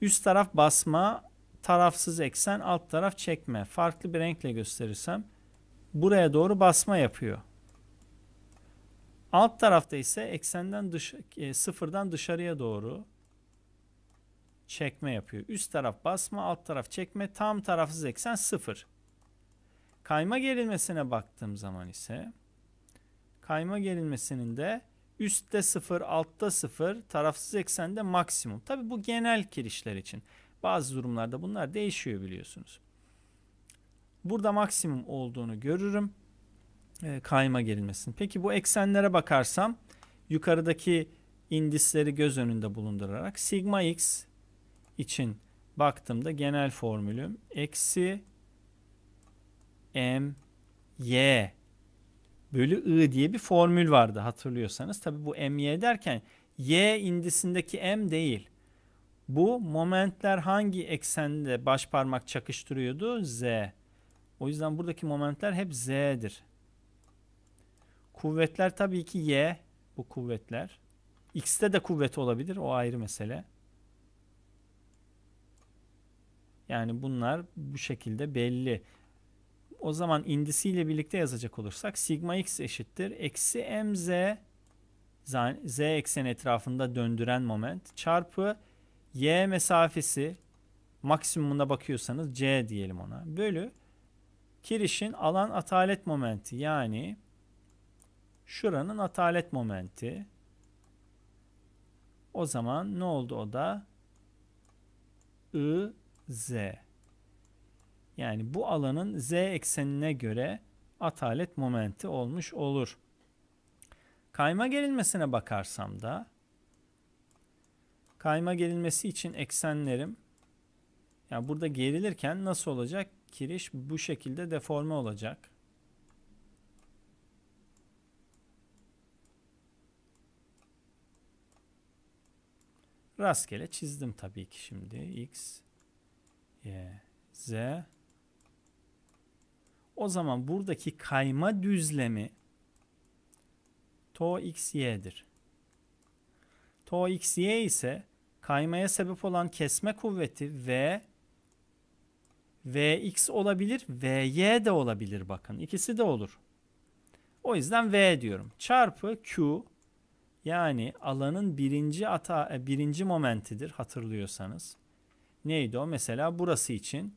Üst taraf basma, tarafsız eksen alt taraf çekme. Farklı bir renkle gösterirsem buraya doğru basma yapıyor. Alt tarafta ise eksenden dış, e, sıfırdan dışarıya doğru çekme yapıyor. Üst taraf basma, alt taraf çekme, tam tarafsız eksen sıfır. Kayma gerilmesine baktığım zaman ise kayma gerilmesinin de üstte sıfır, altta sıfır, tarafsız eksende maksimum. Tabi bu genel kirişler için. Bazı durumlarda bunlar değişiyor biliyorsunuz. Burada maksimum olduğunu görürüm. E, kayma gelmesin Peki bu eksenlere bakarsam yukarıdaki indisleri göz önünde bulundurarak sigma x için baktığımda genel formülüm eksi m y bölü i diye bir formül vardı hatırlıyorsanız. Tabi bu m y derken y indisindeki m değil. Bu momentler hangi eksende baş parmak çakıştırıyordu? Z. O yüzden buradaki momentler hep Z'dir. Kuvvetler tabii ki Y. Bu kuvvetler. X'te de kuvvet olabilir. O ayrı mesele. Yani bunlar bu şekilde belli. O zaman indisiyle birlikte yazacak olursak sigma x eşittir. Eksi mz z eksen etrafında döndüren moment çarpı y mesafesi maksimumuna bakıyorsanız c diyelim ona. Bölü kirişin alan atalet momenti yani şuranın atalet momenti. O zaman ne oldu o da? I, Z. Yani bu alanın Z eksenine göre atalet momenti olmuş olur. Kayma gerilmesine bakarsam da Kayma gerilmesi için eksenlerim yani burada gerilirken nasıl olacak? Kiriş bu şekilde deforme olacak. Rastgele çizdim tabii ki şimdi. X, Y, Z. O zaman buradaki kayma düzlemi to x y'dir. To x y ise Kaymaya sebep olan kesme kuvveti V Vx olabilir, Vy de olabilir bakın. ikisi de olur. O yüzden V diyorum. Çarpı Q yani alanın birinci ata e, birinci momentidir hatırlıyorsanız. Neydi o? Mesela burası için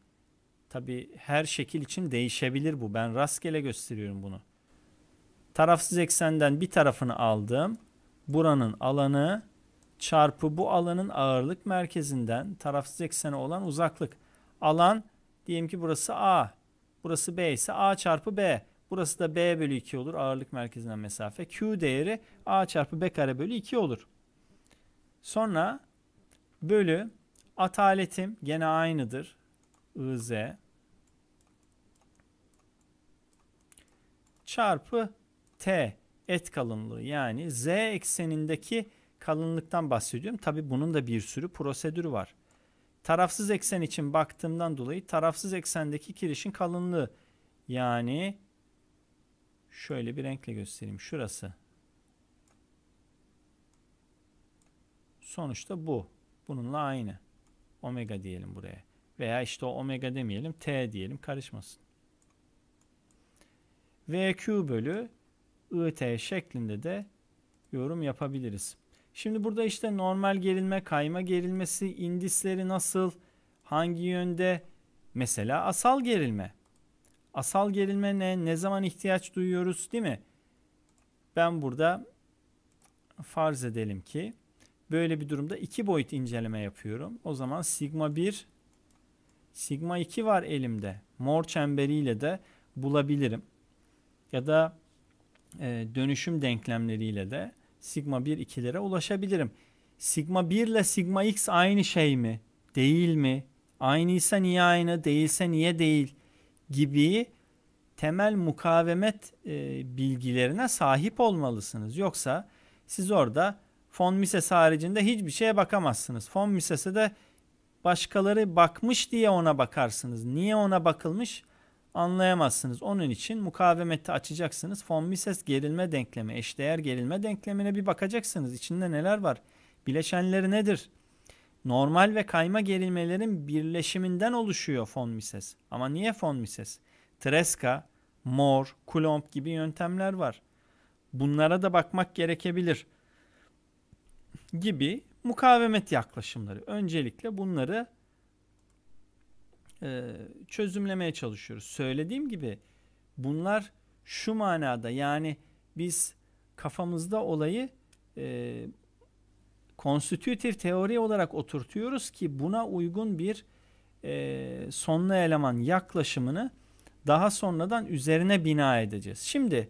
tabi her şekil için değişebilir bu. Ben rastgele gösteriyorum bunu. Tarafsız eksenden bir tarafını aldım. Buranın alanı çarpı bu alanın ağırlık merkezinden tarafsız eksene olan uzaklık. Alan diyelim ki burası A. Burası B ise A çarpı B. Burası da B bölü 2 olur. Ağırlık merkezinden mesafe. Q değeri A çarpı B kare bölü 2 olur. Sonra bölü ataletim gene aynıdır. IZ çarpı T et kalınlığı yani Z eksenindeki kalınlıktan bahsediyorum. Tabi bunun da bir sürü prosedürü var. Tarafsız eksen için baktığımdan dolayı tarafsız eksendeki kirişin kalınlığı yani şöyle bir renkle göstereyim. Şurası. Sonuçta bu. Bununla aynı. Omega diyelim buraya. Veya işte o omega demeyelim. T diyelim karışmasın. VQ bölü IT şeklinde de yorum yapabiliriz. Şimdi burada işte normal gerilme, kayma gerilmesi, indisleri nasıl, hangi yönde? Mesela asal gerilme. Asal gerilme ne? Ne zaman ihtiyaç duyuyoruz değil mi? Ben burada farz edelim ki böyle bir durumda iki boyut inceleme yapıyorum. O zaman sigma 1, sigma 2 var elimde. Mor çemberiyle de bulabilirim. Ya da e, dönüşüm denklemleriyle de sigma 1 2'lere ulaşabilirim. Sigma 1 ile sigma x aynı şey mi? Değil mi? Aynıysa niye aynı? Değilse niye değil? Gibi temel mukavemet e, bilgilerine sahip olmalısınız. Yoksa siz orada fon misesi haricinde hiçbir şeye bakamazsınız. Fon misesi de başkaları bakmış diye ona bakarsınız. Niye ona bakılmış? anlayamazsınız. Onun için mukavemeti açacaksınız. Fon Mises gerilme denklemi, eşdeğer gerilme denklemine bir bakacaksınız. İçinde neler var? Bileşenleri nedir? Normal ve kayma gerilmelerin birleşiminden oluşuyor fon Mises. Ama niye fon Mises? Treska, Mor, Coulomb gibi yöntemler var. Bunlara da bakmak gerekebilir gibi mukavemet yaklaşımları. Öncelikle bunları e, çözümlemeye çalışıyoruz. Söylediğim gibi bunlar şu manada yani biz kafamızda olayı e, konstitütif teori olarak oturtuyoruz ki buna uygun bir e, sonlu eleman yaklaşımını daha sonradan üzerine bina edeceğiz. Şimdi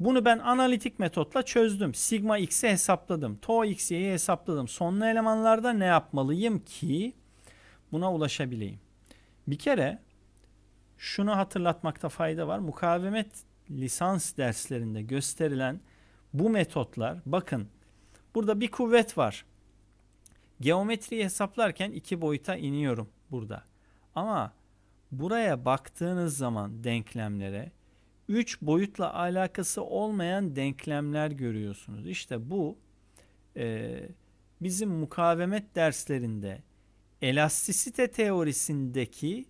bunu ben analitik metotla çözdüm. Sigma x'i hesapladım. Tau x'i hesapladım. Sonlu elemanlarda ne yapmalıyım ki buna ulaşabileyim? Bir kere şunu hatırlatmakta fayda var. Mukavemet lisans derslerinde gösterilen bu metotlar bakın burada bir kuvvet var. Geometriyi hesaplarken iki boyuta iniyorum burada. Ama buraya baktığınız zaman denklemlere üç boyutla alakası olmayan denklemler görüyorsunuz. İşte bu e, bizim mukavemet derslerinde elastisite teorisindeki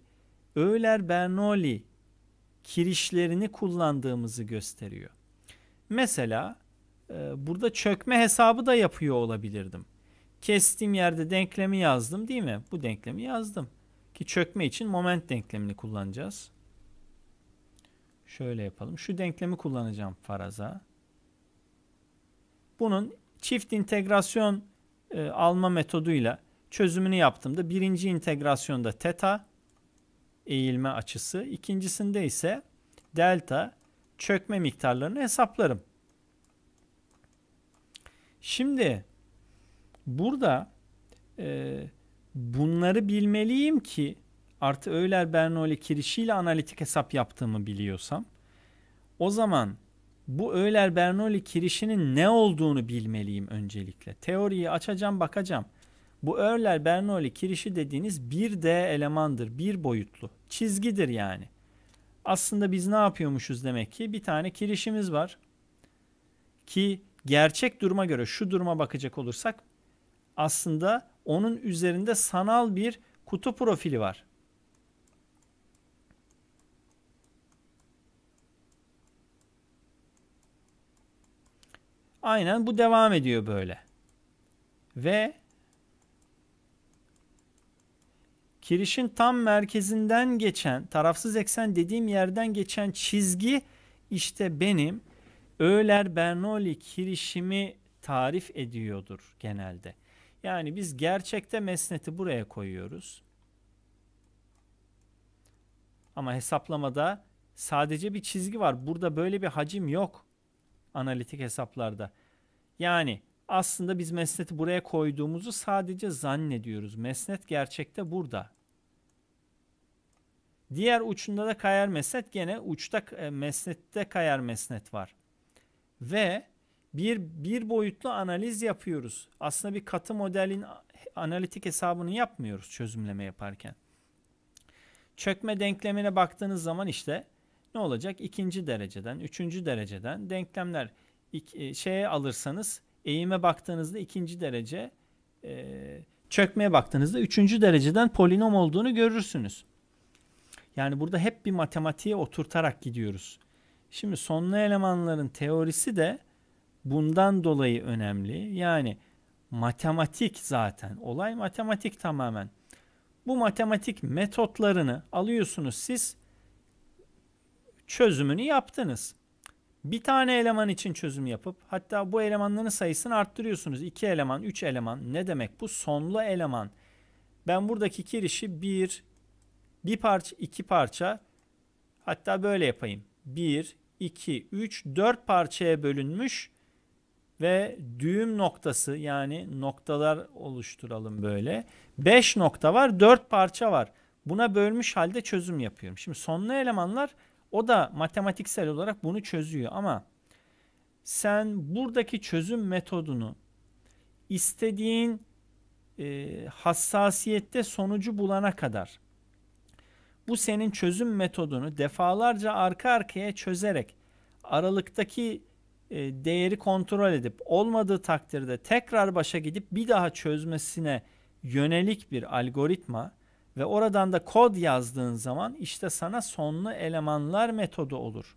Euler-Bernoulli kirişlerini kullandığımızı gösteriyor. Mesela e, burada çökme hesabı da yapıyor olabilirdim. Kestiğim yerde denklemi yazdım değil mi? Bu denklemi yazdım. Ki çökme için moment denklemini kullanacağız. Şöyle yapalım. Şu denklemi kullanacağım faraza. Bunun çift integrasyon e, alma metoduyla çözümünü yaptığımda birinci integrasyonda teta eğilme açısı, ikincisinde ise delta çökme miktarlarını hesaplarım. Şimdi burada e, bunları bilmeliyim ki artı Euler Bernoulli kirişiyle analitik hesap yaptığımı biliyorsam o zaman bu Euler Bernoulli kirişinin ne olduğunu bilmeliyim öncelikle. Teoriyi açacağım bakacağım. Bu örler Bernoulli kirişi dediğiniz bir D elemandır. Bir boyutlu. Çizgidir yani. Aslında biz ne yapıyormuşuz demek ki? Bir tane kirişimiz var. Ki gerçek duruma göre şu duruma bakacak olursak aslında onun üzerinde sanal bir kutu profili var. Aynen bu devam ediyor böyle. Ve kirişin tam merkezinden geçen tarafsız eksen dediğim yerden geçen çizgi işte benim Euler Bernoulli kirişimi tarif ediyordur genelde. Yani biz gerçekte mesneti buraya koyuyoruz. Ama hesaplamada sadece bir çizgi var. Burada böyle bir hacim yok analitik hesaplarda. Yani aslında biz mesneti buraya koyduğumuzu sadece zannediyoruz. Mesnet gerçekte burada. Diğer uçunda da kayar mesnet gene uçta e, mesnette kayar mesnet var. Ve bir, bir boyutlu analiz yapıyoruz. Aslında bir katı modelin analitik hesabını yapmıyoruz çözümleme yaparken. Çökme denklemine baktığınız zaman işte ne olacak? İkinci dereceden, üçüncü dereceden denklemler e, şeye alırsanız eğime baktığınızda ikinci derece, e, çökmeye baktığınızda üçüncü dereceden polinom olduğunu görürsünüz. Yani burada hep bir matematiğe oturtarak gidiyoruz. Şimdi sonlu elemanların teorisi de bundan dolayı önemli. Yani matematik zaten. Olay matematik tamamen. Bu matematik metotlarını alıyorsunuz siz çözümünü yaptınız. Bir tane eleman için çözüm yapıp hatta bu elemanların sayısını arttırıyorsunuz. İki eleman, üç eleman ne demek bu? Sonlu eleman. Ben buradaki kirişi bir, bir parça, iki parça hatta böyle yapayım. Bir, iki, üç, dört parçaya bölünmüş ve düğüm noktası yani noktalar oluşturalım böyle. Beş nokta var, dört parça var. Buna bölmüş halde çözüm yapıyorum. Şimdi sonlu elemanlar o da matematiksel olarak bunu çözüyor ama sen buradaki çözüm metodunu istediğin e, hassasiyette sonucu bulana kadar bu senin çözüm metodunu defalarca arka arkaya çözerek aralıktaki e, değeri kontrol edip olmadığı takdirde tekrar başa gidip bir daha çözmesine yönelik bir algoritma ve oradan da kod yazdığın zaman işte sana sonlu elemanlar metodu olur.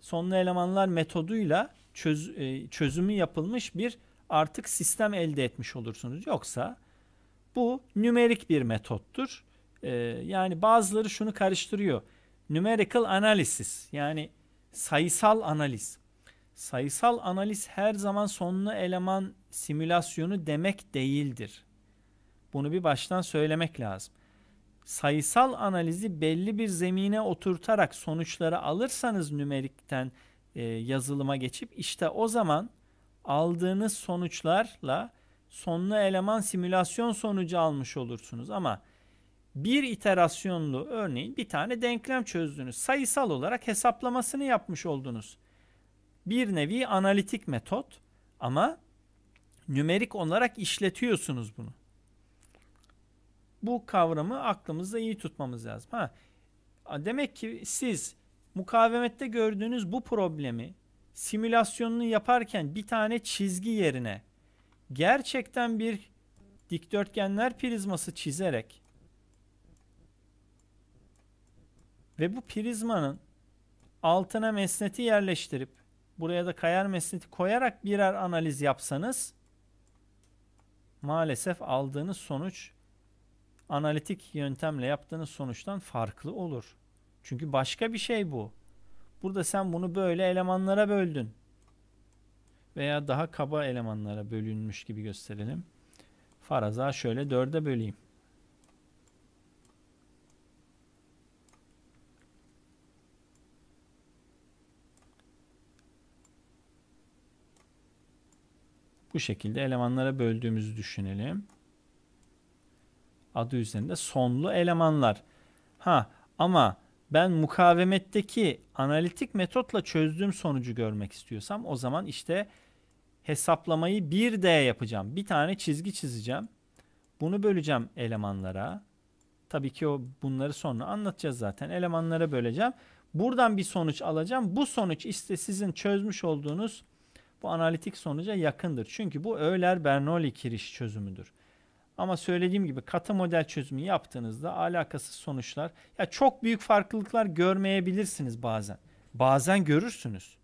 Sonlu elemanlar metoduyla çöz, e, çözümü yapılmış bir artık sistem elde etmiş olursunuz. Yoksa bu nümerik bir metottur. Ee, yani bazıları şunu karıştırıyor. Numerical analysis yani sayısal analiz. Sayısal analiz her zaman sonlu eleman simülasyonu demek değildir. Bunu bir baştan söylemek lazım. Sayısal analizi belli bir zemine oturtarak sonuçları alırsanız nümerikten e, yazılıma geçip işte o zaman aldığınız sonuçlarla sonlu eleman simülasyon sonucu almış olursunuz ama bir iterasyonlu örneğin bir tane denklem çözdünüz. Sayısal olarak hesaplamasını yapmış oldunuz. Bir nevi analitik metot ama nümerik olarak işletiyorsunuz bunu. Bu kavramı aklımızda iyi tutmamız lazım. Ha, demek ki siz mukavemette gördüğünüz bu problemi simülasyonunu yaparken bir tane çizgi yerine gerçekten bir dikdörtgenler prizması çizerek Ve bu prizmanın altına mesneti yerleştirip buraya da kayar mesneti koyarak birer analiz yapsanız maalesef aldığınız sonuç analitik yöntemle yaptığınız sonuçtan farklı olur. Çünkü başka bir şey bu. Burada sen bunu böyle elemanlara böldün. Veya daha kaba elemanlara bölünmüş gibi gösterelim. Faraza şöyle dörde böleyim. bu şekilde elemanlara böldüğümüzü düşünelim. Adı üzerinde sonlu elemanlar. Ha ama ben mukavemetteki analitik metotla çözdüğüm sonucu görmek istiyorsam o zaman işte hesaplamayı 1D yapacağım. Bir tane çizgi çizeceğim. Bunu böleceğim elemanlara. Tabii ki o bunları sonra anlatacağız zaten. Elemanlara böleceğim. Buradan bir sonuç alacağım. Bu sonuç işte sizin çözmüş olduğunuz bu analitik sonuca yakındır. Çünkü bu Euler-Bernoulli kiriş çözümüdür. Ama söylediğim gibi katı model çözümü yaptığınızda alakasız sonuçlar ya çok büyük farklılıklar görmeyebilirsiniz bazen. Bazen görürsünüz.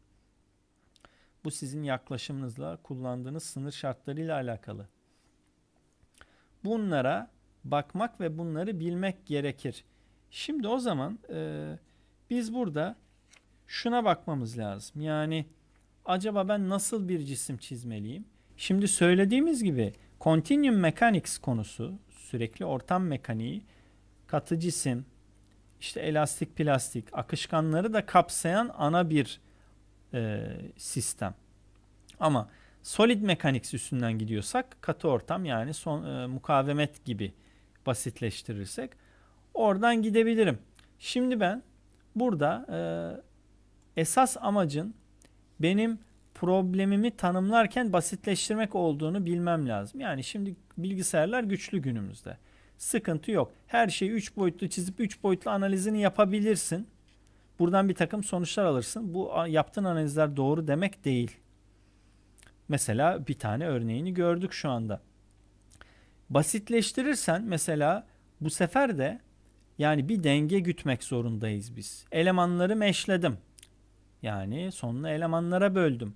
Bu sizin yaklaşımınızla kullandığınız sınır şartlarıyla alakalı. Bunlara bakmak ve bunları bilmek gerekir. Şimdi o zaman e, biz burada şuna bakmamız lazım. Yani acaba ben nasıl bir cisim çizmeliyim? Şimdi söylediğimiz gibi continuum mechanics konusu sürekli ortam mekaniği katı cisim işte elastik plastik akışkanları da kapsayan ana bir e, sistem. Ama solid mechanics üstünden gidiyorsak katı ortam yani son, e, mukavemet gibi basitleştirirsek oradan gidebilirim. Şimdi ben burada e, esas amacın benim problemimi tanımlarken basitleştirmek olduğunu bilmem lazım. Yani şimdi bilgisayarlar güçlü günümüzde. Sıkıntı yok. Her şeyi 3 boyutlu çizip 3 boyutlu analizini yapabilirsin. Buradan bir takım sonuçlar alırsın. Bu yaptığın analizler doğru demek değil. Mesela bir tane örneğini gördük şu anda. Basitleştirirsen mesela bu sefer de yani bir denge gütmek zorundayız biz. Elemanları meşledim. Yani sonlu elemanlara böldüm.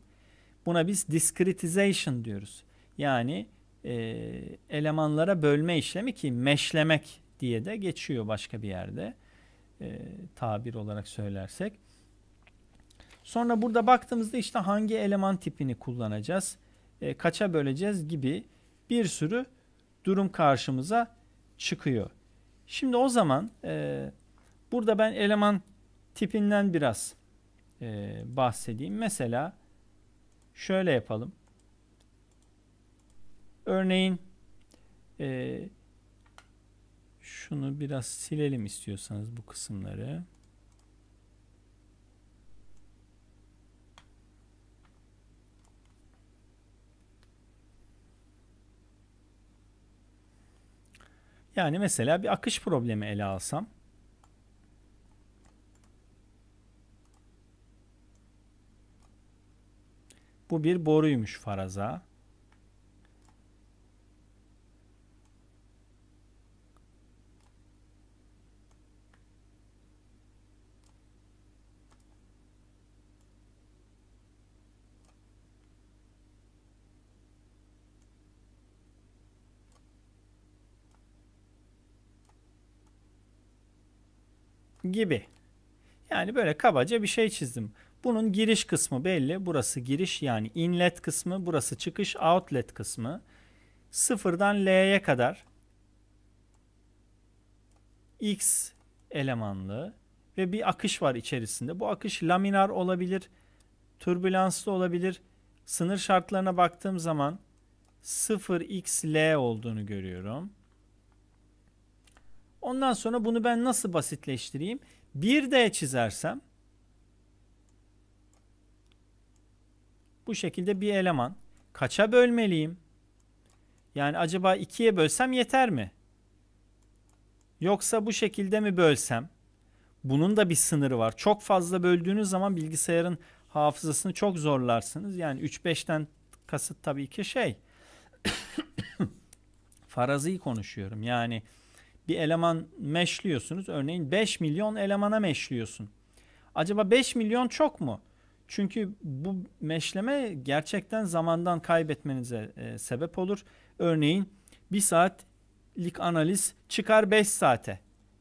Buna biz discretization diyoruz. Yani e, elemanlara bölme işlemi ki meşlemek diye de geçiyor başka bir yerde e, tabir olarak söylersek. Sonra burada baktığımızda işte hangi eleman tipini kullanacağız, e, kaça böleceğiz gibi bir sürü durum karşımıza çıkıyor. Şimdi o zaman e, burada ben eleman tipinden biraz e, bahsedeyim. Mesela şöyle yapalım. Örneğin e, şunu biraz silelim istiyorsanız bu kısımları. Yani mesela bir akış problemi ele alsam Bu bir boruymuş faraza. gibi. Yani böyle kabaca bir şey çizdim. Bunun giriş kısmı belli. Burası giriş yani inlet kısmı, burası çıkış outlet kısmı. Sıfırdan L'ye kadar X elemanlı ve bir akış var içerisinde. Bu akış laminar olabilir, türbülanslı olabilir. Sınır şartlarına baktığım zaman 0xl olduğunu görüyorum. Ondan sonra bunu ben nasıl basitleştireyim? Bir de çizersem Bu şekilde bir eleman. Kaça bölmeliyim? Yani acaba 2'ye bölsem yeter mi? Yoksa bu şekilde mi bölsem? Bunun da bir sınırı var. Çok fazla böldüğünüz zaman bilgisayarın hafızasını çok zorlarsınız. Yani 3-5'ten kasıt tabii ki şey. farazi konuşuyorum. Yani bir eleman meşliyorsunuz. Örneğin 5 milyon elemana meşliyorsun. Acaba 5 milyon çok mu? Çünkü bu meşleme gerçekten zamandan kaybetmenize e, sebep olur. Örneğin bir saatlik analiz çıkar 5 saate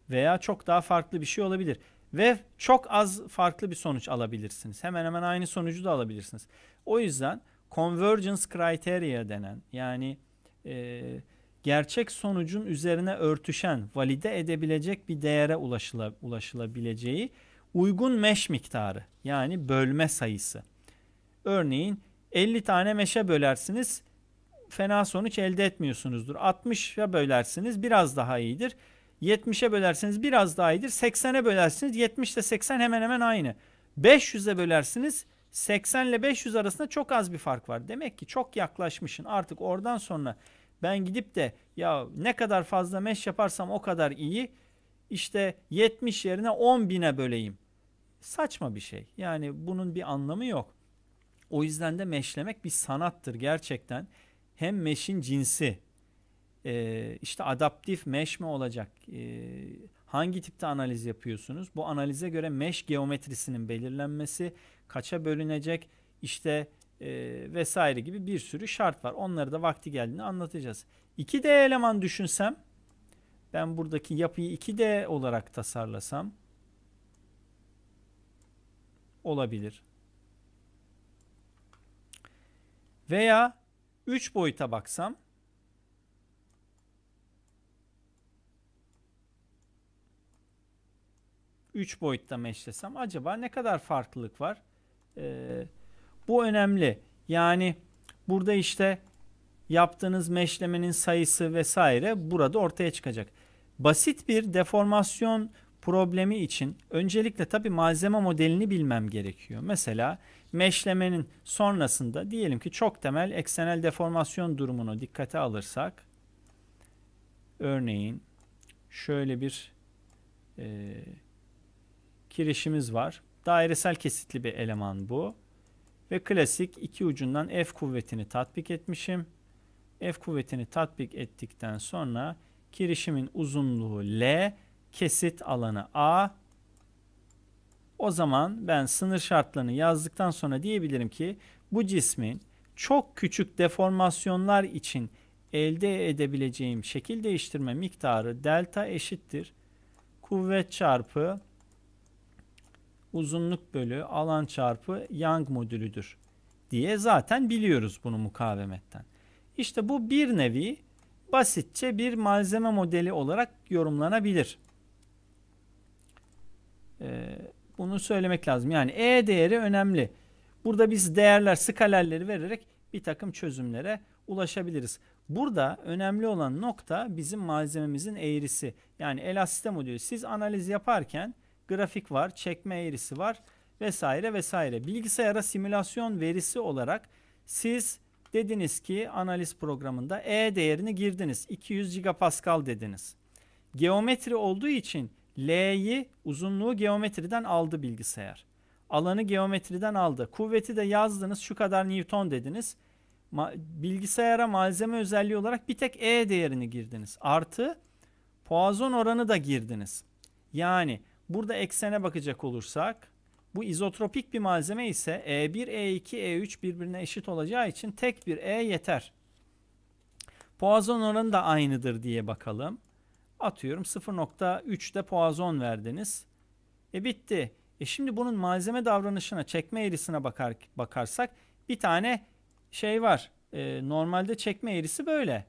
veya çok daha farklı bir şey olabilir. Ve çok az farklı bir sonuç alabilirsiniz. Hemen hemen aynı sonucu da alabilirsiniz. O yüzden convergence criteria denen yani e, gerçek sonucun üzerine örtüşen, valide edebilecek bir değere ulaşıla, ulaşılabileceği Uygun meş miktarı yani bölme sayısı. Örneğin 50 tane meşe bölersiniz fena sonuç elde etmiyorsunuzdur. 60'a bölersiniz biraz daha iyidir. 70'e bölersiniz biraz daha iyidir. 80'e bölersiniz 70 ile 80 hemen hemen aynı. 500'e bölersiniz 80 ile 500 arasında çok az bir fark var. Demek ki çok yaklaşmışsın. Artık oradan sonra ben gidip de ya ne kadar fazla meş yaparsam o kadar iyi işte 70 yerine 10 bine böleyim. Saçma bir şey. Yani bunun bir anlamı yok. O yüzden de meşlemek bir sanattır gerçekten. Hem meşin cinsi, e, işte adaptif meş mi olacak, e, hangi tipte analiz yapıyorsunuz? Bu analize göre meş geometrisinin belirlenmesi, kaça bölünecek, işte e, vesaire gibi bir sürü şart var. Onları da vakti geldiğinde anlatacağız. İki d eleman düşünsem ben buradaki yapıyı 2D olarak tasarlasam olabilir. Veya 3 boyuta baksam üç boyutta meşlesem acaba ne kadar farklılık var? Ee, bu önemli. Yani burada işte yaptığınız meşlemenin sayısı vesaire burada ortaya çıkacak. Basit bir deformasyon problemi için öncelikle tabi malzeme modelini bilmem gerekiyor. Mesela meşlemenin sonrasında diyelim ki çok temel eksenel deformasyon durumunu dikkate alırsak örneğin şöyle bir e, kirişimiz var. Dairesel kesitli bir eleman bu. Ve klasik iki ucundan F kuvvetini tatbik etmişim. F kuvvetini tatbik ettikten sonra Kirişimin uzunluğu L, kesit alanı A. O zaman ben sınır şartlarını yazdıktan sonra diyebilirim ki bu cismin çok küçük deformasyonlar için elde edebileceğim şekil değiştirme miktarı delta eşittir. Kuvvet çarpı uzunluk bölü alan çarpı Young modülüdür diye zaten biliyoruz bunu mukavemetten. İşte bu bir nevi basitçe bir malzeme modeli olarak yorumlanabilir. Ee, bunu söylemek lazım. Yani E değeri önemli. Burada biz değerler, skalerleri vererek bir takım çözümlere ulaşabiliriz. Burada önemli olan nokta bizim malzememizin eğrisi. Yani elastisite modülü. Siz analiz yaparken grafik var, çekme eğrisi var vesaire vesaire. Bilgisayara simülasyon verisi olarak siz Dediniz ki analiz programında E değerini girdiniz. 200 GPa dediniz. Geometri olduğu için L'yi uzunluğu geometriden aldı bilgisayar. Alanı geometriden aldı. Kuvveti de yazdınız şu kadar Newton dediniz. Ma bilgisayara malzeme özelliği olarak bir tek E değerini girdiniz. Artı Poisson oranı da girdiniz. Yani burada eksene bakacak olursak bu izotropik bir malzeme ise E1, E2, E3 birbirine eşit olacağı için tek bir E yeter. Poisson oranı da aynıdır diye bakalım. Atıyorum 0.3'te Poisson verdiniz. E bitti. E şimdi bunun malzeme davranışına, çekme eğrisine bakar, bakarsak bir tane şey var. E, normalde çekme eğrisi böyle.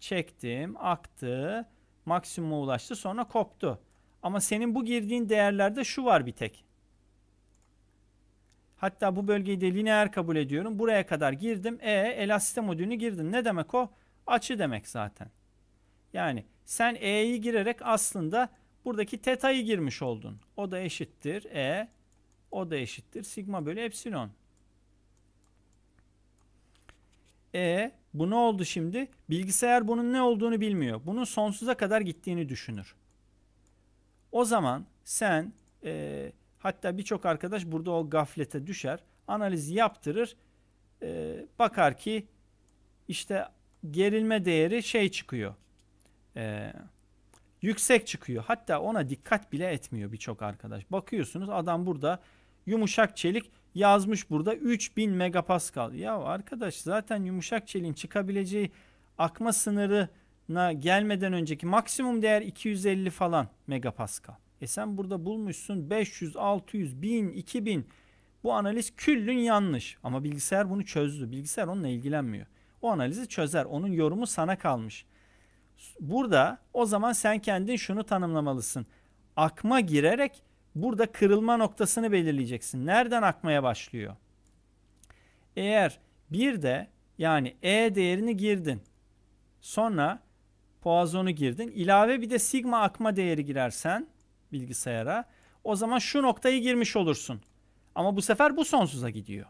Çektim, aktı, maksimuma ulaştı sonra koptu. Ama senin bu girdiğin değerlerde şu var bir tek. Hatta bu bölgeyi de lineer kabul ediyorum. Buraya kadar girdim. E elastite modülünü girdin. Ne demek o? Açı demek zaten. Yani sen E'yi girerek aslında buradaki teta'yı girmiş oldun. O da eşittir. E o da eşittir. Sigma bölü epsilon. E bu ne oldu şimdi? Bilgisayar bunun ne olduğunu bilmiyor. Bunun sonsuza kadar gittiğini düşünür. O zaman sen e, Hatta birçok arkadaş burada o gaflete düşer. Analizi yaptırır. E, bakar ki işte gerilme değeri şey çıkıyor. E, yüksek çıkıyor. Hatta ona dikkat bile etmiyor birçok arkadaş. Bakıyorsunuz adam burada yumuşak çelik yazmış burada 3000 megapascal. Ya arkadaş zaten yumuşak çeliğin çıkabileceği akma sınırına gelmeden önceki maksimum değer 250 falan megapascal. E sen burada bulmuşsun 500, 600, 1000, 2000. Bu analiz küllün yanlış. Ama bilgisayar bunu çözdü. Bilgisayar onunla ilgilenmiyor. O analizi çözer. Onun yorumu sana kalmış. Burada o zaman sen kendin şunu tanımlamalısın. Akma girerek burada kırılma noktasını belirleyeceksin. Nereden akmaya başlıyor? Eğer bir de yani E değerini girdin. Sonra poazonu girdin. İlave bir de sigma akma değeri girersen bilgisayara. O zaman şu noktayı girmiş olursun. Ama bu sefer bu sonsuza gidiyor.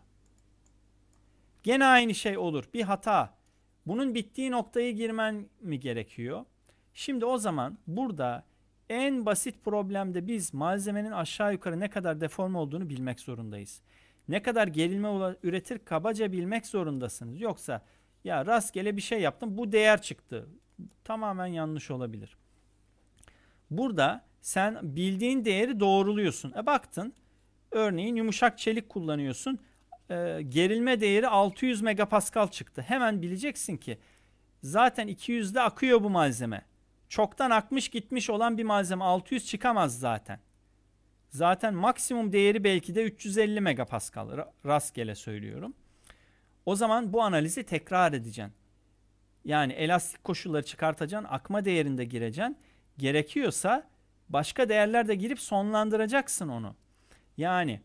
Gene aynı şey olur. Bir hata. Bunun bittiği noktayı girmen mi gerekiyor? Şimdi o zaman burada en basit problemde biz malzemenin aşağı yukarı ne kadar deform olduğunu bilmek zorundayız. Ne kadar gerilme üretir kabaca bilmek zorundasınız. Yoksa ya rastgele bir şey yaptım bu değer çıktı. Tamamen yanlış olabilir. Burada sen bildiğin değeri doğruluyorsun. E baktın örneğin yumuşak çelik kullanıyorsun. E, gerilme değeri 600 megapascal çıktı. Hemen bileceksin ki zaten 200'de akıyor bu malzeme. Çoktan akmış gitmiş olan bir malzeme 600 çıkamaz zaten. Zaten maksimum değeri belki de 350 megapascal rastgele söylüyorum. O zaman bu analizi tekrar edeceksin. Yani elastik koşulları çıkartacaksın, akma değerinde gireceksin. Gerekiyorsa başka değerler de girip sonlandıracaksın onu. Yani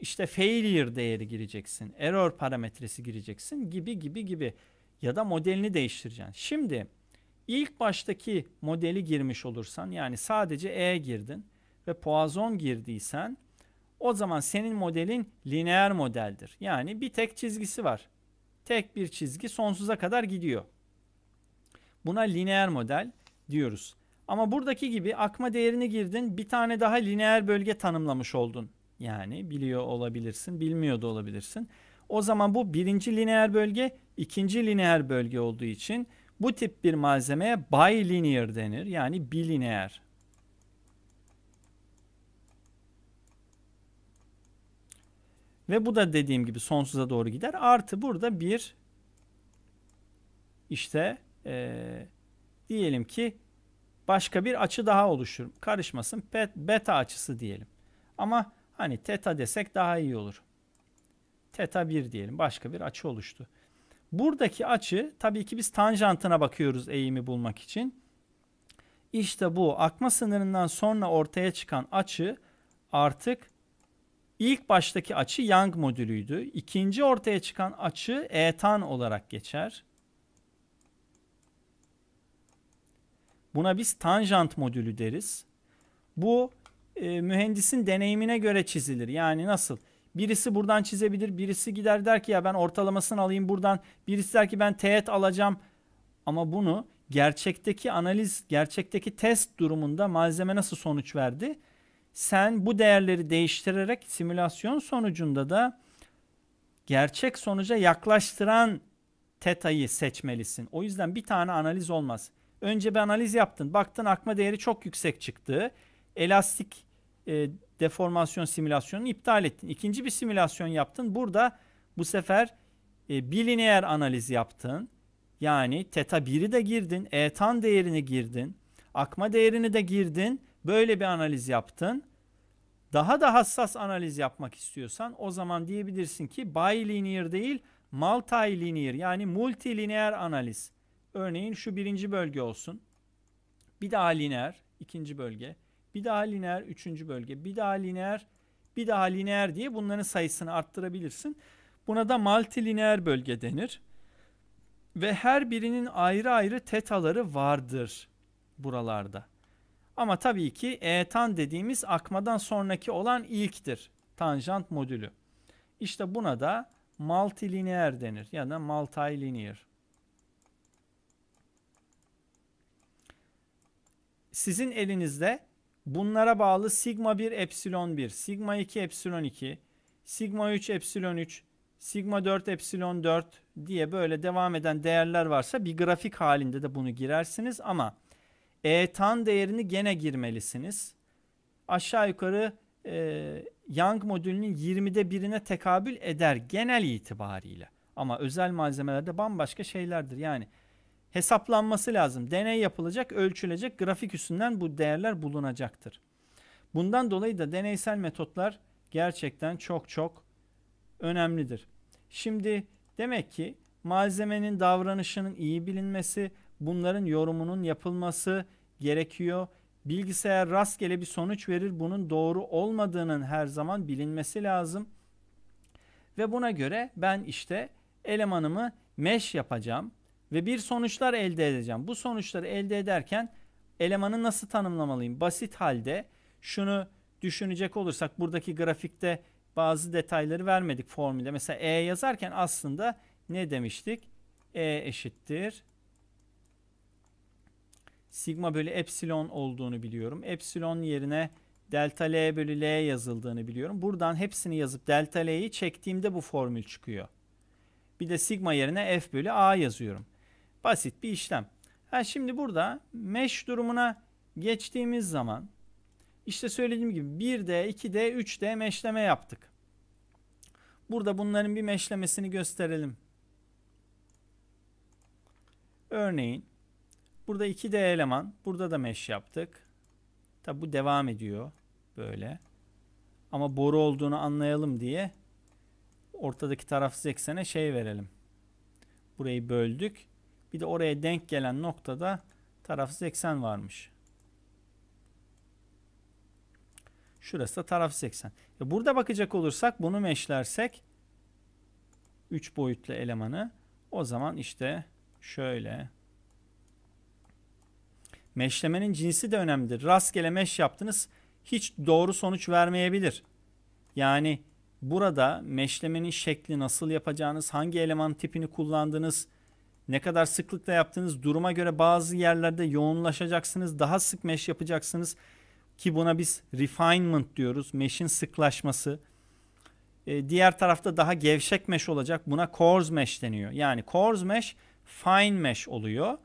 işte failure değeri gireceksin, error parametresi gireceksin gibi gibi gibi ya da modelini değiştireceksin. Şimdi ilk baştaki modeli girmiş olursan yani sadece E girdin ve Poisson girdiysen o zaman senin modelin lineer modeldir. Yani bir tek çizgisi var. Tek bir çizgi sonsuza kadar gidiyor. Buna lineer model diyoruz. Ama buradaki gibi akma değerini girdin bir tane daha lineer bölge tanımlamış oldun. Yani biliyor olabilirsin bilmiyor da olabilirsin. O zaman bu birinci lineer bölge ikinci lineer bölge olduğu için bu tip bir malzemeye bilinear denir. Yani bilineer. Ve bu da dediğim gibi sonsuza doğru gider. Artı burada bir işte ee, diyelim ki başka bir açı daha oluşur. Karışmasın beta açısı diyelim. Ama hani teta desek daha iyi olur. Teta 1 diyelim başka bir açı oluştu. Buradaki açı tabii ki biz tanjantına bakıyoruz eğimi bulmak için. İşte bu akma sınırından sonra ortaya çıkan açı artık ilk baştaki açı Young modülüydü. İkinci ortaya çıkan açı etan olarak geçer. Buna biz tanjant modülü deriz. Bu e, mühendisin deneyimine göre çizilir. Yani nasıl? Birisi buradan çizebilir, birisi gider der ki ya ben ortalamasını alayım buradan. Birisi der ki ben teğet alacağım. Ama bunu gerçekteki analiz, gerçekteki test durumunda malzeme nasıl sonuç verdi? Sen bu değerleri değiştirerek simülasyon sonucunda da gerçek sonuca yaklaştıran teta'yı seçmelisin. O yüzden bir tane analiz olmaz. Önce bir analiz yaptın. Baktın akma değeri çok yüksek çıktı. Elastik e, deformasyon simülasyonunu iptal ettin. İkinci bir simülasyon yaptın. Burada bu sefer e, bilineer analiz yaptın. Yani teta 1'i de girdin. Etan değerini girdin. Akma değerini de girdin. Böyle bir analiz yaptın. Daha da hassas analiz yapmak istiyorsan o zaman diyebilirsin ki bilinear değil multilinear yani multilinear analiz. Örneğin şu birinci bölge olsun. Bir daha lineer ikinci bölge. Bir daha lineer üçüncü bölge. Bir daha lineer bir daha lineer diye bunların sayısını arttırabilirsin. Buna da multilineer bölge denir. Ve her birinin ayrı ayrı tetaları vardır buralarda. Ama tabii ki etan dediğimiz akmadan sonraki olan ilktir. Tanjant modülü. İşte buna da multilineer denir ya da multilinear. sizin elinizde bunlara bağlı sigma 1 epsilon 1, sigma 2 epsilon 2, sigma 3 epsilon 3, sigma 4 epsilon 4 diye böyle devam eden değerler varsa bir grafik halinde de bunu girersiniz ama e tan değerini gene girmelisiniz. Aşağı yukarı e, Young modülünün 20'de birine tekabül eder genel itibariyle. Ama özel malzemelerde bambaşka şeylerdir. Yani hesaplanması lazım. Deney yapılacak, ölçülecek, grafik üstünden bu değerler bulunacaktır. Bundan dolayı da deneysel metotlar gerçekten çok çok önemlidir. Şimdi demek ki malzemenin davranışının iyi bilinmesi, bunların yorumunun yapılması gerekiyor. Bilgisayar rastgele bir sonuç verir. Bunun doğru olmadığının her zaman bilinmesi lazım. Ve buna göre ben işte elemanımı mesh yapacağım ve bir sonuçlar elde edeceğim. Bu sonuçları elde ederken elemanı nasıl tanımlamalıyım? Basit halde şunu düşünecek olursak buradaki grafikte bazı detayları vermedik formülde. Mesela E yazarken aslında ne demiştik? E eşittir. Sigma bölü epsilon olduğunu biliyorum. Epsilon yerine delta L bölü L yazıldığını biliyorum. Buradan hepsini yazıp delta L'yi çektiğimde bu formül çıkıyor. Bir de sigma yerine F bölü A yazıyorum. Basit bir işlem. Ha şimdi burada mesh durumuna geçtiğimiz zaman işte söylediğim gibi 1D, 2D, 3D meşleme yaptık. Burada bunların bir meşlemesini gösterelim. Örneğin burada 2D eleman, burada da meş yaptık. Tabi bu devam ediyor böyle. Ama boru olduğunu anlayalım diye ortadaki tarafsız eksene şey verelim. Burayı böldük. Bir de oraya denk gelen noktada tarafsız eksen varmış. Şurası da tarafsız eksen. E burada bakacak olursak bunu meşlersek 3 boyutlu elemanı o zaman işte şöyle meşlemenin cinsi de önemlidir. Rastgele meş yaptınız hiç doğru sonuç vermeyebilir. Yani burada meşlemenin şekli nasıl yapacağınız, hangi eleman tipini kullandınız, ne kadar sıklıkla yaptığınız duruma göre bazı yerlerde yoğunlaşacaksınız. Daha sık mesh yapacaksınız ki buna biz refinement diyoruz. Mesh'in sıklaşması. E, diğer tarafta daha gevşek mesh olacak. Buna coarse mesh deniyor. Yani coarse mesh fine mesh oluyor.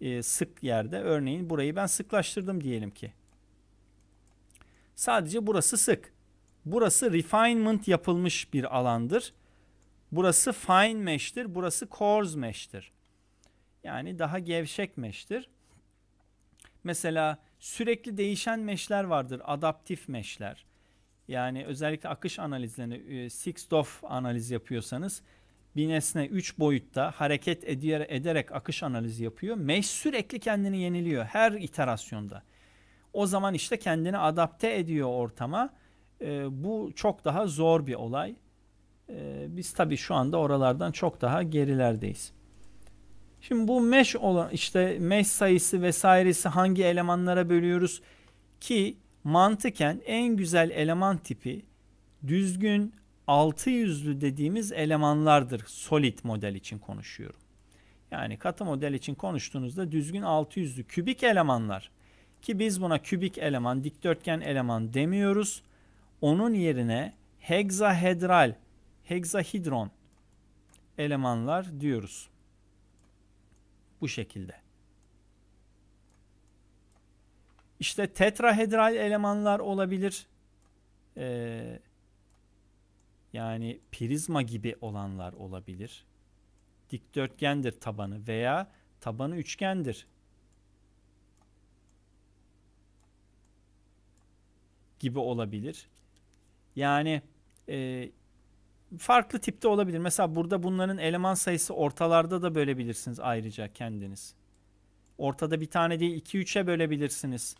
E, sık yerde örneğin burayı ben sıklaştırdım diyelim ki. Sadece burası sık. Burası refinement yapılmış bir alandır. Burası fine mesh'tir, burası coarse mesh'tir. Yani daha gevşek meştir. Mesela sürekli değişen meşler vardır. Adaptif meşler. Yani özellikle akış analizlerini e, Sixdorf analiz yapıyorsanız bir nesne 3 boyutta hareket ederek akış analizi yapıyor. Mesh sürekli kendini yeniliyor her iterasyonda. O zaman işte kendini adapte ediyor ortama. E, bu çok daha zor bir olay. E, biz tabii şu anda oralardan çok daha gerilerdeyiz. Şimdi bu mesh olan işte mesh sayısı vesairesi hangi elemanlara bölüyoruz ki mantıken en güzel eleman tipi düzgün altı yüzlü dediğimiz elemanlardır. Solid model için konuşuyorum. Yani katı model için konuştuğunuzda düzgün altı yüzlü kübik elemanlar ki biz buna kübik eleman, dikdörtgen eleman demiyoruz. Onun yerine hexahedral, hexahidron elemanlar diyoruz bu şekilde. İşte tetrahedral elemanlar olabilir. Ee, yani prizma gibi olanlar olabilir. Dikdörtgendir tabanı veya tabanı üçgendir. Gibi olabilir. Yani e, farklı tipte olabilir. Mesela burada bunların eleman sayısı ortalarda da bölebilirsiniz ayrıca kendiniz. Ortada bir tane değil 2-3'e bölebilirsiniz.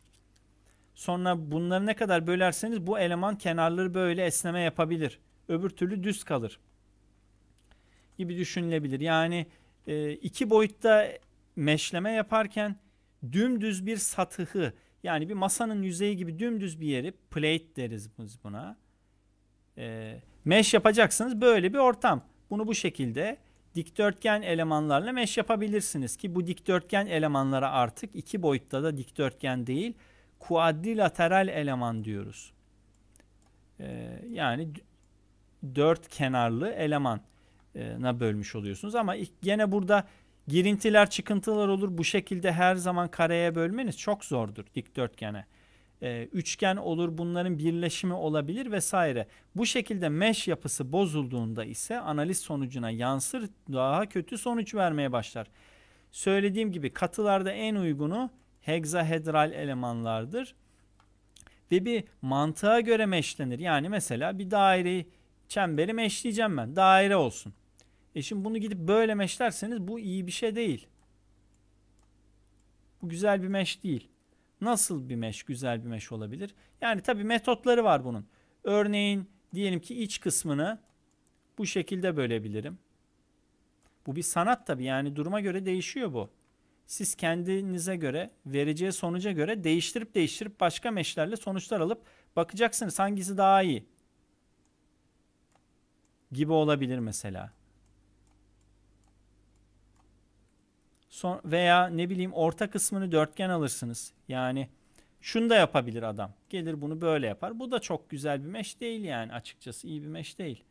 Sonra bunları ne kadar bölerseniz bu eleman kenarları böyle esneme yapabilir. Öbür türlü düz kalır. Gibi düşünülebilir. Yani e, iki boyutta meşleme yaparken dümdüz bir satıhı yani bir masanın yüzeyi gibi dümdüz bir yeri plate deriz biz buna. Ee, Mesh yapacaksınız böyle bir ortam. Bunu bu şekilde dikdörtgen elemanlarla mesh yapabilirsiniz ki bu dikdörtgen elemanlara artık iki boyutta da dikdörtgen değil kuadrilateral eleman diyoruz. Ee, yani dört kenarlı elemana bölmüş oluyorsunuz ama gene burada girintiler çıkıntılar olur. Bu şekilde her zaman kareye bölmeniz çok zordur dikdörtgene e, üçgen olur bunların birleşimi olabilir vesaire. Bu şekilde mesh yapısı bozulduğunda ise analiz sonucuna yansır daha kötü sonuç vermeye başlar. Söylediğim gibi katılarda en uygunu hexahedral elemanlardır. Ve bir mantığa göre meşlenir. Yani mesela bir daire çemberi meşleyeceğim ben. Daire olsun. E şimdi bunu gidip böyle meşlerseniz bu iyi bir şey değil. Bu güzel bir meş değil. Nasıl bir meş, güzel bir meş olabilir? Yani tabi metotları var bunun. Örneğin diyelim ki iç kısmını bu şekilde bölebilirim. Bu bir sanat tabi yani duruma göre değişiyor bu. Siz kendinize göre vereceği sonuca göre değiştirip değiştirip başka meşlerle sonuçlar alıp bakacaksınız hangisi daha iyi gibi olabilir mesela. Son, veya ne bileyim orta kısmını dörtgen alırsınız. Yani şunu da yapabilir adam. Gelir bunu böyle yapar. Bu da çok güzel bir meş değil yani açıkçası. iyi bir meş değil.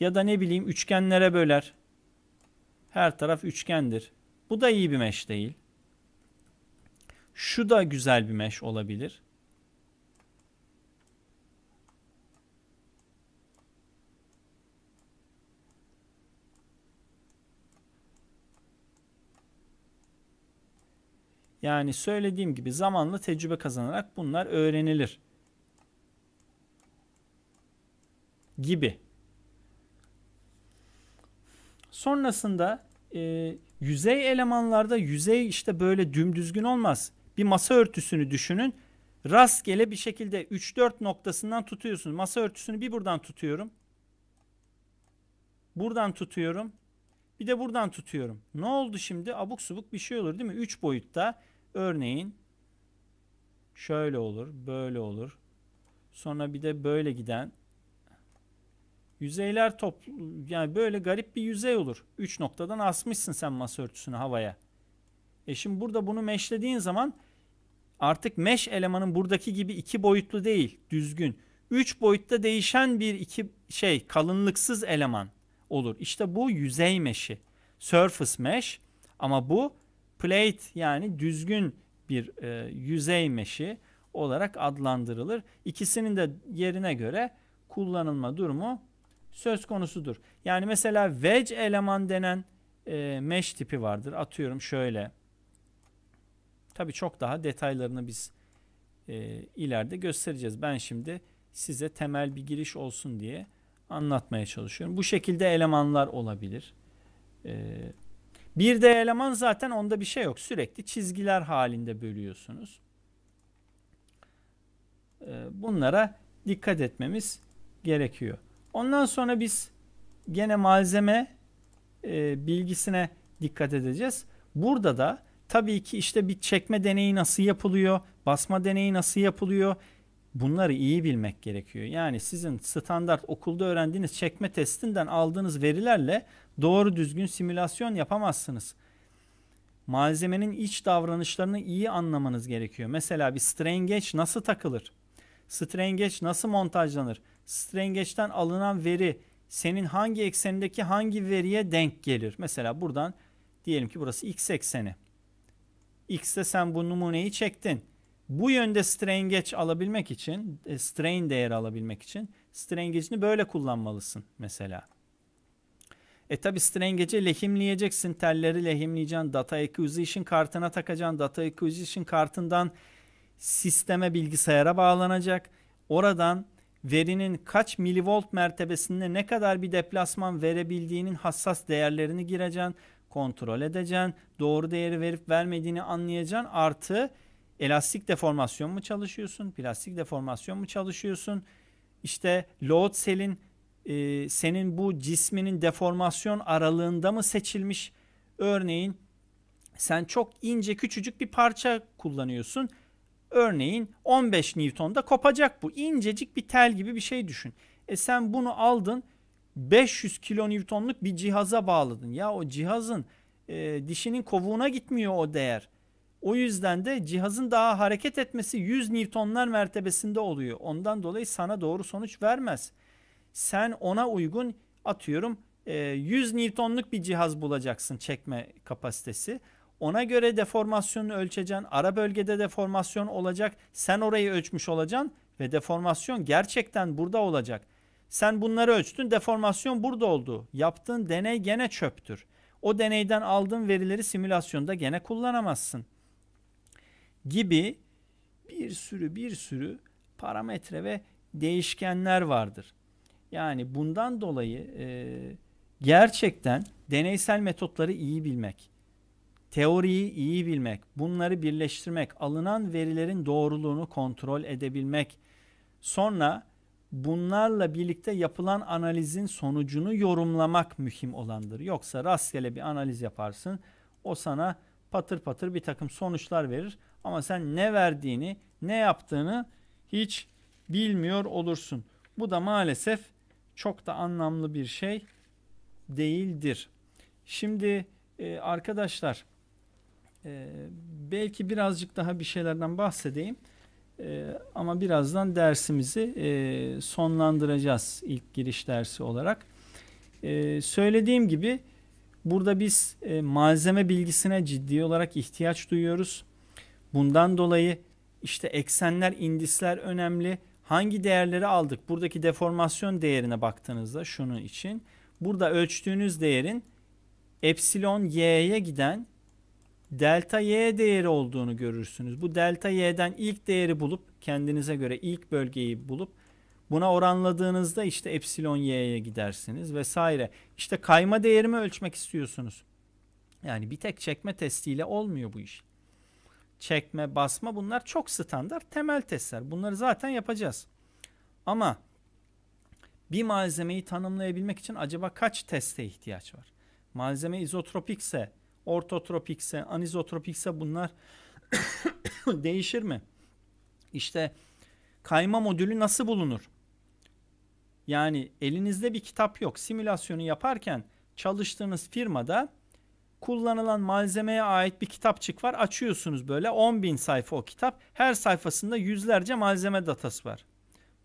Ya da ne bileyim üçgenlere böler. Her taraf üçgendir. Bu da iyi bir meş değil. Şu da güzel bir meş olabilir. Yani söylediğim gibi zamanla tecrübe kazanarak bunlar öğrenilir. Gibi. Sonrasında e, yüzey elemanlarda yüzey işte böyle dümdüzgün olmaz. Bir masa örtüsünü düşünün. Rastgele bir şekilde 3-4 noktasından tutuyorsunuz. Masa örtüsünü bir buradan tutuyorum. Buradan tutuyorum. Bir de buradan tutuyorum. Ne oldu şimdi? Abuk subuk bir şey olur değil mi? 3 boyutta Örneğin şöyle olur, böyle olur. Sonra bir de böyle giden yüzeyler toplu yani böyle garip bir yüzey olur. 3 noktadan asmışsın sen masa örtüsünü havaya. E şimdi burada bunu meşlediğin zaman artık meş elemanın buradaki gibi iki boyutlu değil, düzgün. 3 boyutta değişen bir iki şey kalınlıksız eleman olur. İşte bu yüzey meşi. Surface mesh ama bu plate yani düzgün bir e, yüzey meşi olarak adlandırılır. İkisinin de yerine göre kullanılma durumu söz konusudur. Yani mesela wedge eleman denen e, mesh tipi vardır. Atıyorum şöyle. Tabii çok daha detaylarını biz e, ileride göstereceğiz. Ben şimdi size temel bir giriş olsun diye anlatmaya çalışıyorum. Bu şekilde elemanlar olabilir. E, bir de eleman zaten onda bir şey yok. Sürekli çizgiler halinde bölüyorsunuz. Ee, bunlara dikkat etmemiz gerekiyor. Ondan sonra biz gene malzeme e, bilgisine dikkat edeceğiz. Burada da tabii ki işte bir çekme deneyi nasıl yapılıyor, basma deneyi nasıl yapılıyor, Bunları iyi bilmek gerekiyor. Yani sizin standart okulda öğrendiğiniz çekme testinden aldığınız verilerle doğru düzgün simülasyon yapamazsınız. Malzemenin iç davranışlarını iyi anlamanız gerekiyor. Mesela bir strain gauge nasıl takılır? Strain gauge nasıl montajlanır? Strain gauge'den alınan veri senin hangi eksenindeki hangi veriye denk gelir? Mesela buradan diyelim ki burası x ekseni. X'te sen bu numuneyi çektin. Bu yönde strain geç alabilmek için, e, strain değeri alabilmek için strain gecini böyle kullanmalısın mesela. E tabi strain gece lehimleyeceksin, telleri lehimleyeceksin, data acquisition kartına takacaksın, data acquisition kartından sisteme bilgisayara bağlanacak. Oradan verinin kaç milivolt mertebesinde ne kadar bir deplasman verebildiğinin hassas değerlerini gireceksin, kontrol edeceksin, doğru değeri verip vermediğini anlayacaksın. Artı elastik deformasyon mu çalışıyorsun, plastik deformasyon mu çalışıyorsun? İşte load cell'in e, senin bu cisminin deformasyon aralığında mı seçilmiş? Örneğin sen çok ince küçücük bir parça kullanıyorsun. Örneğin 15 Newton'da kopacak bu. İncecik bir tel gibi bir şey düşün. E sen bunu aldın 500 kilonewtonluk bir cihaza bağladın. Ya o cihazın e, dişinin kovuğuna gitmiyor o değer. O yüzden de cihazın daha hareket etmesi 100 Newtonlar mertebesinde oluyor. Ondan dolayı sana doğru sonuç vermez. Sen ona uygun atıyorum 100 e, Newtonluk bir cihaz bulacaksın çekme kapasitesi. Ona göre deformasyonu ölçeceksin. Ara bölgede deformasyon olacak. Sen orayı ölçmüş olacaksın ve deformasyon gerçekten burada olacak. Sen bunları ölçtün, deformasyon burada oldu. Yaptığın deney gene çöptür. O deneyden aldığın verileri simülasyonda gene kullanamazsın gibi bir sürü bir sürü parametre ve değişkenler vardır. Yani bundan dolayı e, gerçekten deneysel metotları iyi bilmek, teoriyi iyi bilmek, bunları birleştirmek, alınan verilerin doğruluğunu kontrol edebilmek, sonra bunlarla birlikte yapılan analizin sonucunu yorumlamak mühim olandır. Yoksa rastgele bir analiz yaparsın, o sana patır patır bir takım sonuçlar verir ama sen ne verdiğini, ne yaptığını hiç bilmiyor olursun. Bu da maalesef çok da anlamlı bir şey değildir. Şimdi e, arkadaşlar e, belki birazcık daha bir şeylerden bahsedeyim. E, ama birazdan dersimizi e, sonlandıracağız ilk giriş dersi olarak. E, söylediğim gibi burada biz e, malzeme bilgisine ciddi olarak ihtiyaç duyuyoruz. Bundan dolayı işte eksenler, indisler önemli. Hangi değerleri aldık? Buradaki deformasyon değerine baktığınızda şunun için. Burada ölçtüğünüz değerin epsilon y'ye giden delta y değeri olduğunu görürsünüz. Bu delta y'den ilk değeri bulup kendinize göre ilk bölgeyi bulup buna oranladığınızda işte epsilon y'ye gidersiniz vesaire. İşte kayma değerimi ölçmek istiyorsunuz. Yani bir tek çekme testiyle olmuyor bu iş çekme, basma bunlar çok standart temel testler. Bunları zaten yapacağız. Ama bir malzemeyi tanımlayabilmek için acaba kaç teste ihtiyaç var? Malzeme izotropikse, ortotropikse, anizotropikse bunlar değişir mi? İşte kayma modülü nasıl bulunur? Yani elinizde bir kitap yok. Simülasyonu yaparken çalıştığınız firmada kullanılan malzemeye ait bir kitapçık var. Açıyorsunuz böyle 10 bin sayfa o kitap. Her sayfasında yüzlerce malzeme datası var.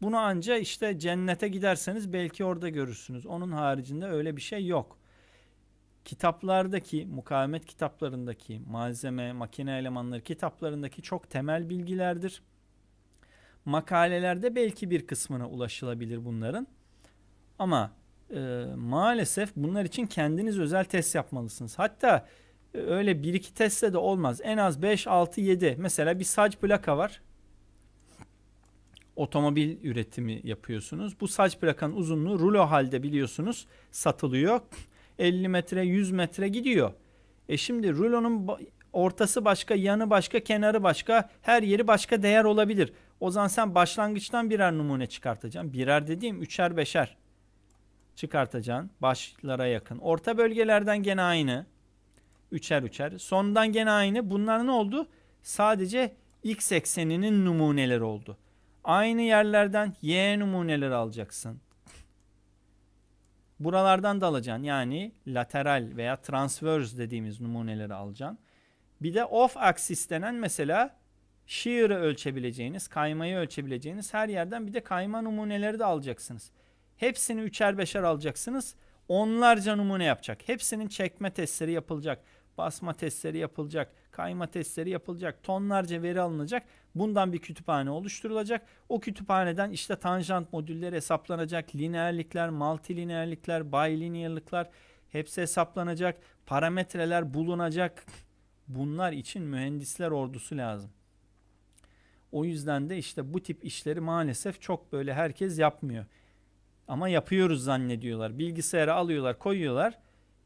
Bunu anca işte cennete giderseniz belki orada görürsünüz. Onun haricinde öyle bir şey yok. Kitaplardaki, mukavemet kitaplarındaki, malzeme, makine elemanları kitaplarındaki çok temel bilgilerdir. Makalelerde belki bir kısmına ulaşılabilir bunların. Ama e, maalesef bunlar için kendiniz özel test yapmalısınız. Hatta e, öyle bir iki testle de olmaz. En az 5, 6, 7 mesela bir saç plaka var. Otomobil üretimi yapıyorsunuz. Bu saç plakanın uzunluğu rulo halde biliyorsunuz satılıyor. 50 metre 100 metre gidiyor. E şimdi rulonun ortası başka, yanı başka, kenarı başka, her yeri başka değer olabilir. O zaman sen başlangıçtan birer numune çıkartacaksın. Birer dediğim üçer beşer çıkartacaksın. Başlara yakın. Orta bölgelerden gene aynı. Üçer üçer. Sondan gene aynı. Bunlar ne oldu? Sadece x ekseninin numuneleri oldu. Aynı yerlerden y numuneleri alacaksın. Buralardan da alacaksın. Yani lateral veya transverse dediğimiz numuneleri alacaksın. Bir de off axis denen mesela shear'ı ölçebileceğiniz, kaymayı ölçebileceğiniz her yerden bir de kayma numuneleri de alacaksınız. Hepsini üçer beşer alacaksınız. Onlarca numune yapacak. Hepsinin çekme testleri yapılacak. Basma testleri yapılacak. Kayma testleri yapılacak. Tonlarca veri alınacak. Bundan bir kütüphane oluşturulacak. O kütüphaneden işte tanjant modülleri hesaplanacak. Lineerlikler, multilineerlikler, bilineerlikler hepsi hesaplanacak. Parametreler bulunacak. Bunlar için mühendisler ordusu lazım. O yüzden de işte bu tip işleri maalesef çok böyle herkes yapmıyor. Ama yapıyoruz zannediyorlar. Bilgisayara alıyorlar, koyuyorlar.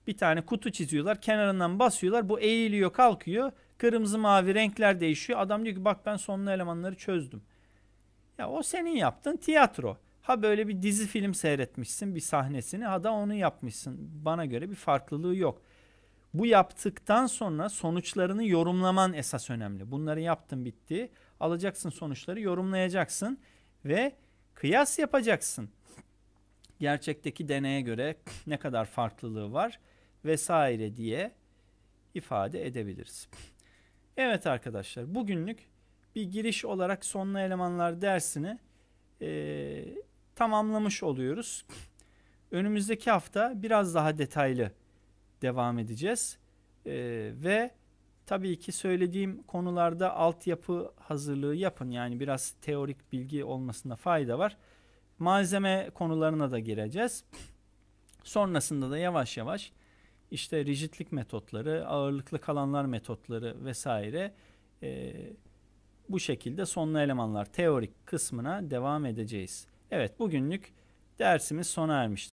Bir tane kutu çiziyorlar. Kenarından basıyorlar. Bu eğiliyor, kalkıyor. Kırmızı, mavi renkler değişiyor. Adam diyor ki bak ben sonlu elemanları çözdüm. Ya o senin yaptığın tiyatro. Ha böyle bir dizi film seyretmişsin bir sahnesini ha da onu yapmışsın. Bana göre bir farklılığı yok. Bu yaptıktan sonra sonuçlarını yorumlaman esas önemli. Bunları yaptın bitti. Alacaksın sonuçları yorumlayacaksın ve kıyas yapacaksın gerçekteki deneye göre ne kadar farklılığı var vesaire diye ifade edebiliriz. Evet arkadaşlar bugünlük bir giriş olarak sonlu elemanlar dersini e, tamamlamış oluyoruz. Önümüzdeki hafta biraz daha detaylı devam edeceğiz. E, ve tabii ki söylediğim konularda altyapı hazırlığı yapın. Yani biraz teorik bilgi olmasında fayda var malzeme konularına da gireceğiz. Sonrasında da yavaş yavaş işte rigidlik metotları, ağırlıklı kalanlar metotları vesaire e, bu şekilde sonlu elemanlar teorik kısmına devam edeceğiz. Evet bugünlük dersimiz sona ermiştir.